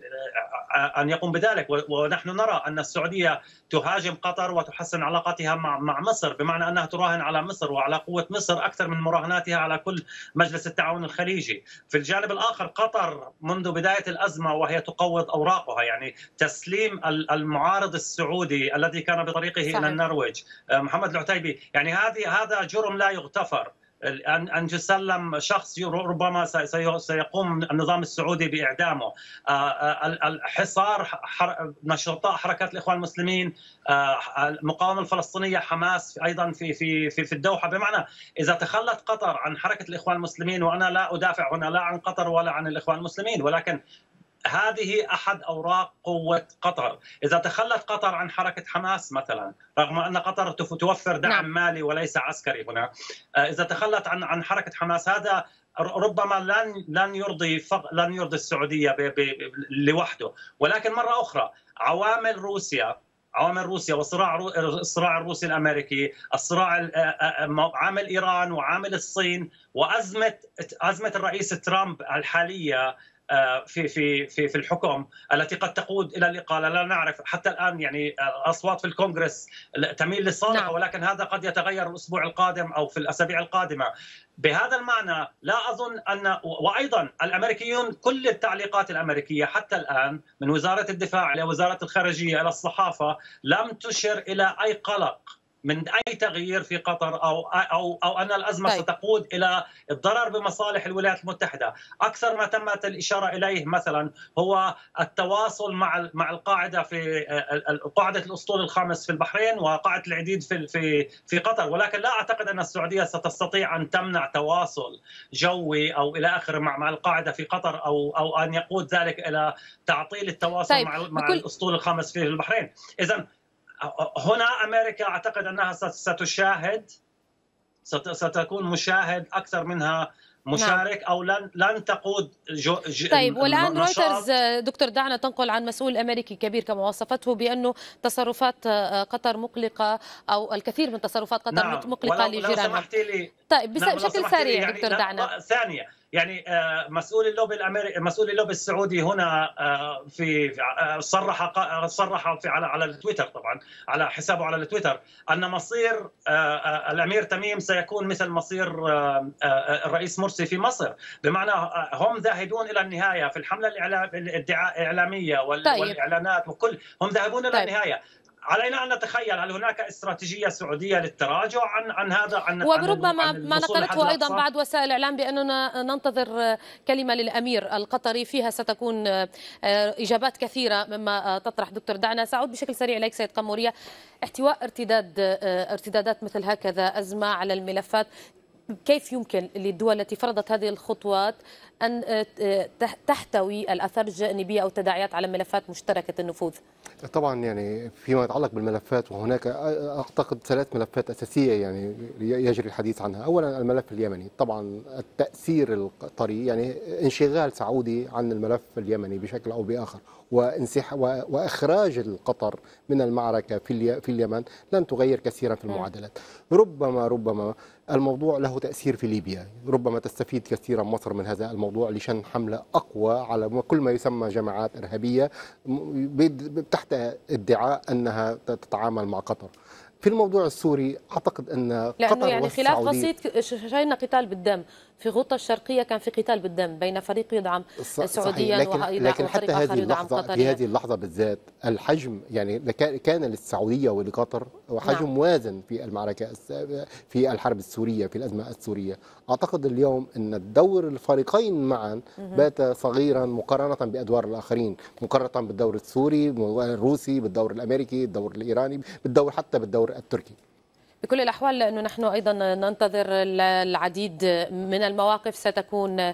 آه، ان يقوم بذلك ونحن نرى ان السعوديه تهاجم قطر وتحسن علاقاتها مع مصر بمعنى انها تراهن على مصر وعلى قوه مصر اكثر من مراهناتها على كل مجلس التعاون الخليجي في الجانب الاخر قطر منذ بدايه الازمه وهي تقوض اوراقها يعني تسليم المعارض السعودي الذي كان بطريقه صحيح. الى النرويج محمد العتيبي يعني هذه هذا جرم لا يغتفر أن يسلم شخص ربما سيقوم النظام السعودي بإعدامه آه، آه، الحصار نشطاء حركة الإخوان المسلمين آه، المقاومة الفلسطينية حماس أيضا في في في الدوحة بمعنى إذا تخلت قطر عن حركة الإخوان المسلمين وأنا لا أدافع هنا لا عن قطر ولا عن الإخوان المسلمين ولكن هذه احد اوراق قوه قطر، اذا تخلت قطر عن حركه حماس مثلا، رغم ان قطر توفر دعم نعم. مالي وليس عسكري هنا، آه، اذا تخلت عن عن حركه حماس هذا ربما لن لن يرضي فق... لن يرضي السعوديه ب... ب... لوحده، ولكن مره اخرى عوامل روسيا عوامل روسيا والصراع الصراع الروسي الامريكي، الصراع آه، آه، عامل ايران وعامل الصين وازمه ازمه الرئيس ترامب الحاليه آه، في في في في الحكم التي قد تقود الى الاقاله لا نعرف حتى الان يعني الاصوات آه، في الكونغرس تميل للصالح نعم. ولكن هذا قد يتغير الاسبوع القادم او في الاسابيع القادمه بهذا المعنى لا اظن ان وايضا الامريكيون كل التعليقات الامريكيه حتى الان من وزاره الدفاع الى وزاره الخارجيه الى الصحافه لم تشر الى اي قلق من اي تغيير في قطر او او او ان الازمه طيب. ستقود الى الضرر بمصالح الولايات المتحده، اكثر ما تمت الاشاره اليه مثلا هو التواصل مع مع القاعده في قاعده الاسطول الخامس في البحرين وقاعده العديد في في في قطر، ولكن لا اعتقد ان السعوديه ستستطيع ان تمنع تواصل جوي او الى اخره مع مع القاعده في قطر او او ان يقود ذلك الى تعطيل التواصل طيب. مع مع الاسطول الخامس في البحرين، اذا هنا امريكا اعتقد انها ستشاهد ستكون مشاهد اكثر منها نعم. مشارك او لن لن تقود جو
طيب والان رويترز دكتور دعنا تنقل عن مسؤول امريكي كبير كما وصفته بانه تصرفات آه، قطر مقلقه او الكثير من تصرفات قطر نعم. مقلقه لجيرانها لو سمحتي لي طيب بس... نعم. بشكل سريع يعني دكتور دعنا آه،
ثانيه يعني آه، مسؤول اللوبي الامريكي مسؤول اللوبي السعودي هنا آه، في آه، صرح صرح في على على التويتر طبعا على حسابه على التويتر ان مصير الامير تميم سيكون مثل مصير الرئيس مرسي في مصر بمعنى هم ذاهبون الى النهايه في الحمله الاعلاميه طيب. والاعلانات وكل هم ذاهبون الى طيب. النهايه علينا ان نتخيل هل هناك استراتيجيه سعوديه للتراجع عن عن هذا عن وربما عن ما نقلته ايضا بعض
وسائل الاعلام باننا ننتظر كلمه للامير القطري فيها ستكون آه، اجابات كثيره مما آه، تطرح دكتور دعنا ساعود بشكل سريع اليك سيد قموريه احتواء ارتداد آه، ارتدادات مثل هكذا ازمه على الملفات كيف يمكن للدول التي فرضت هذه الخطوات أن آه، آه، تحتوي الأثار الجانبية أو التداعيات على ملفات مشتركة النفوذ
طبعا يعني فيما يتعلق بالملفات وهناك آه، اعتقد ثلاث ملفات اساسيه يعني يجري الحديث عنها، اولا الملف اليمني، طبعا التاثير القطري يعني انشغال سعودي عن الملف اليمني بشكل او باخر وانسح واخراج القطر من المعركه في في اليمن لن تغير كثيرا في المعادلات، ربما ربما الموضوع له تاثير في ليبيا، ربما تستفيد كثيرا مصر من هذا الموضوع الموضوع لشن حملة أقوى على كل ما يسمى جماعات إرهابية تحت ادعاء أنها تتعامل مع قطر في الموضوع السوري اعتقد ان لانه قطر يعني خلاف بسيط
شايلنا قتال بالدم في غوطة الشرقية كان في قتال بالدم بين فريق يدعم سعوديا لكن, ويدعم لكن حتى هذه اللحظة في هذه
اللحظة بالذات الحجم يعني كان للسعودية ولقطر حجم نعم. موازن في المعركة في الحرب السورية في الأزمة السورية أعتقد اليوم أن الدور الفريقين معا بات صغيرا مقارنة بأدوار الآخرين مقارنة بالدور السوري الروسي بالدور الأمريكي بالدور الإيراني بالدور حتى بالدور التركي
بكل الأحوال لأنه نحن أيضا ننتظر العديد من المواقف ستكون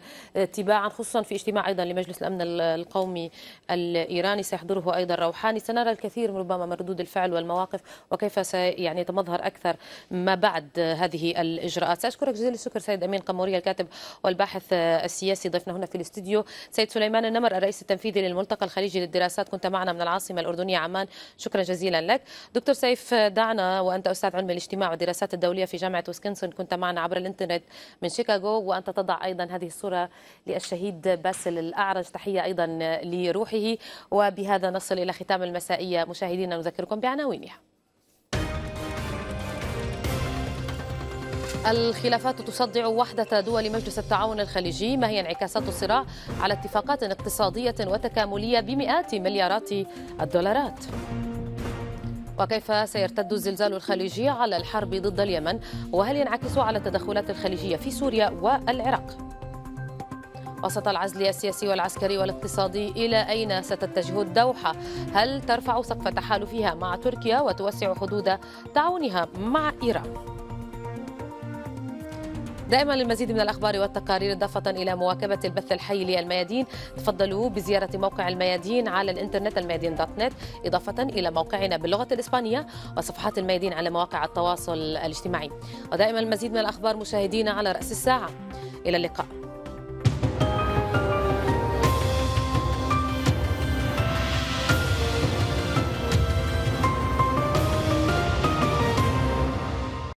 تباعا خصوصا في اجتماع أيضا لمجلس الأمن القومي الإيراني سيحضره أيضا روحاني سنرى الكثير ربما من ردود الفعل والمواقف وكيف سيعني يتمظهر أكثر ما بعد هذه الإجراءات سأشكرك جزيل الشكر سيد أمين قموري الكاتب والباحث السياسي ضيفنا هنا في الاستديو سيد سليمان النمر الرئيس التنفيذي للملتقى الخليجي للدراسات كنت معنا من العاصمة الأردنية عمان شكرا جزيلا لك دكتور سيف دعنا وأنت أستاذ علم الاجتماع والدراسات الدولية في جامعة ويسكنسون كنت معنا عبر الإنترنت من شيكاغو وأنت تضع أيضا هذه الصورة للشهيد باسل الأعرج تحية أيضا لروحه وبهذا نصل إلى ختام المسائية مشاهدينا نذكركم بعناوينها الخلافات تصدع وحدة دول مجلس التعاون الخليجي ما هي انعكاسات الصراع على اتفاقات اقتصادية وتكاملية بمئات مليارات الدولارات وكيف سيرتد الزلزال الخليجي على الحرب ضد اليمن وهل ينعكس على التدخلات الخليجية في سوريا والعراق وسط العزل السياسي والعسكري والاقتصادي إلى أين ستتجه الدوحة؟ هل ترفع سقف تحالفها مع تركيا وتوسع حدود تعاونها مع إيران؟ دائما للمزيد من الأخبار والتقارير إضافة إلى مواكبة البث الحي للميادين تفضلوا بزيارة موقع الميادين على الإنترنت الميادين دوت نت إضافة إلى موقعنا باللغة الإسبانية وصفحات الميادين على مواقع التواصل الاجتماعي ودائما المزيد من الأخبار مشاهدينا على رأس الساعة إلى اللقاء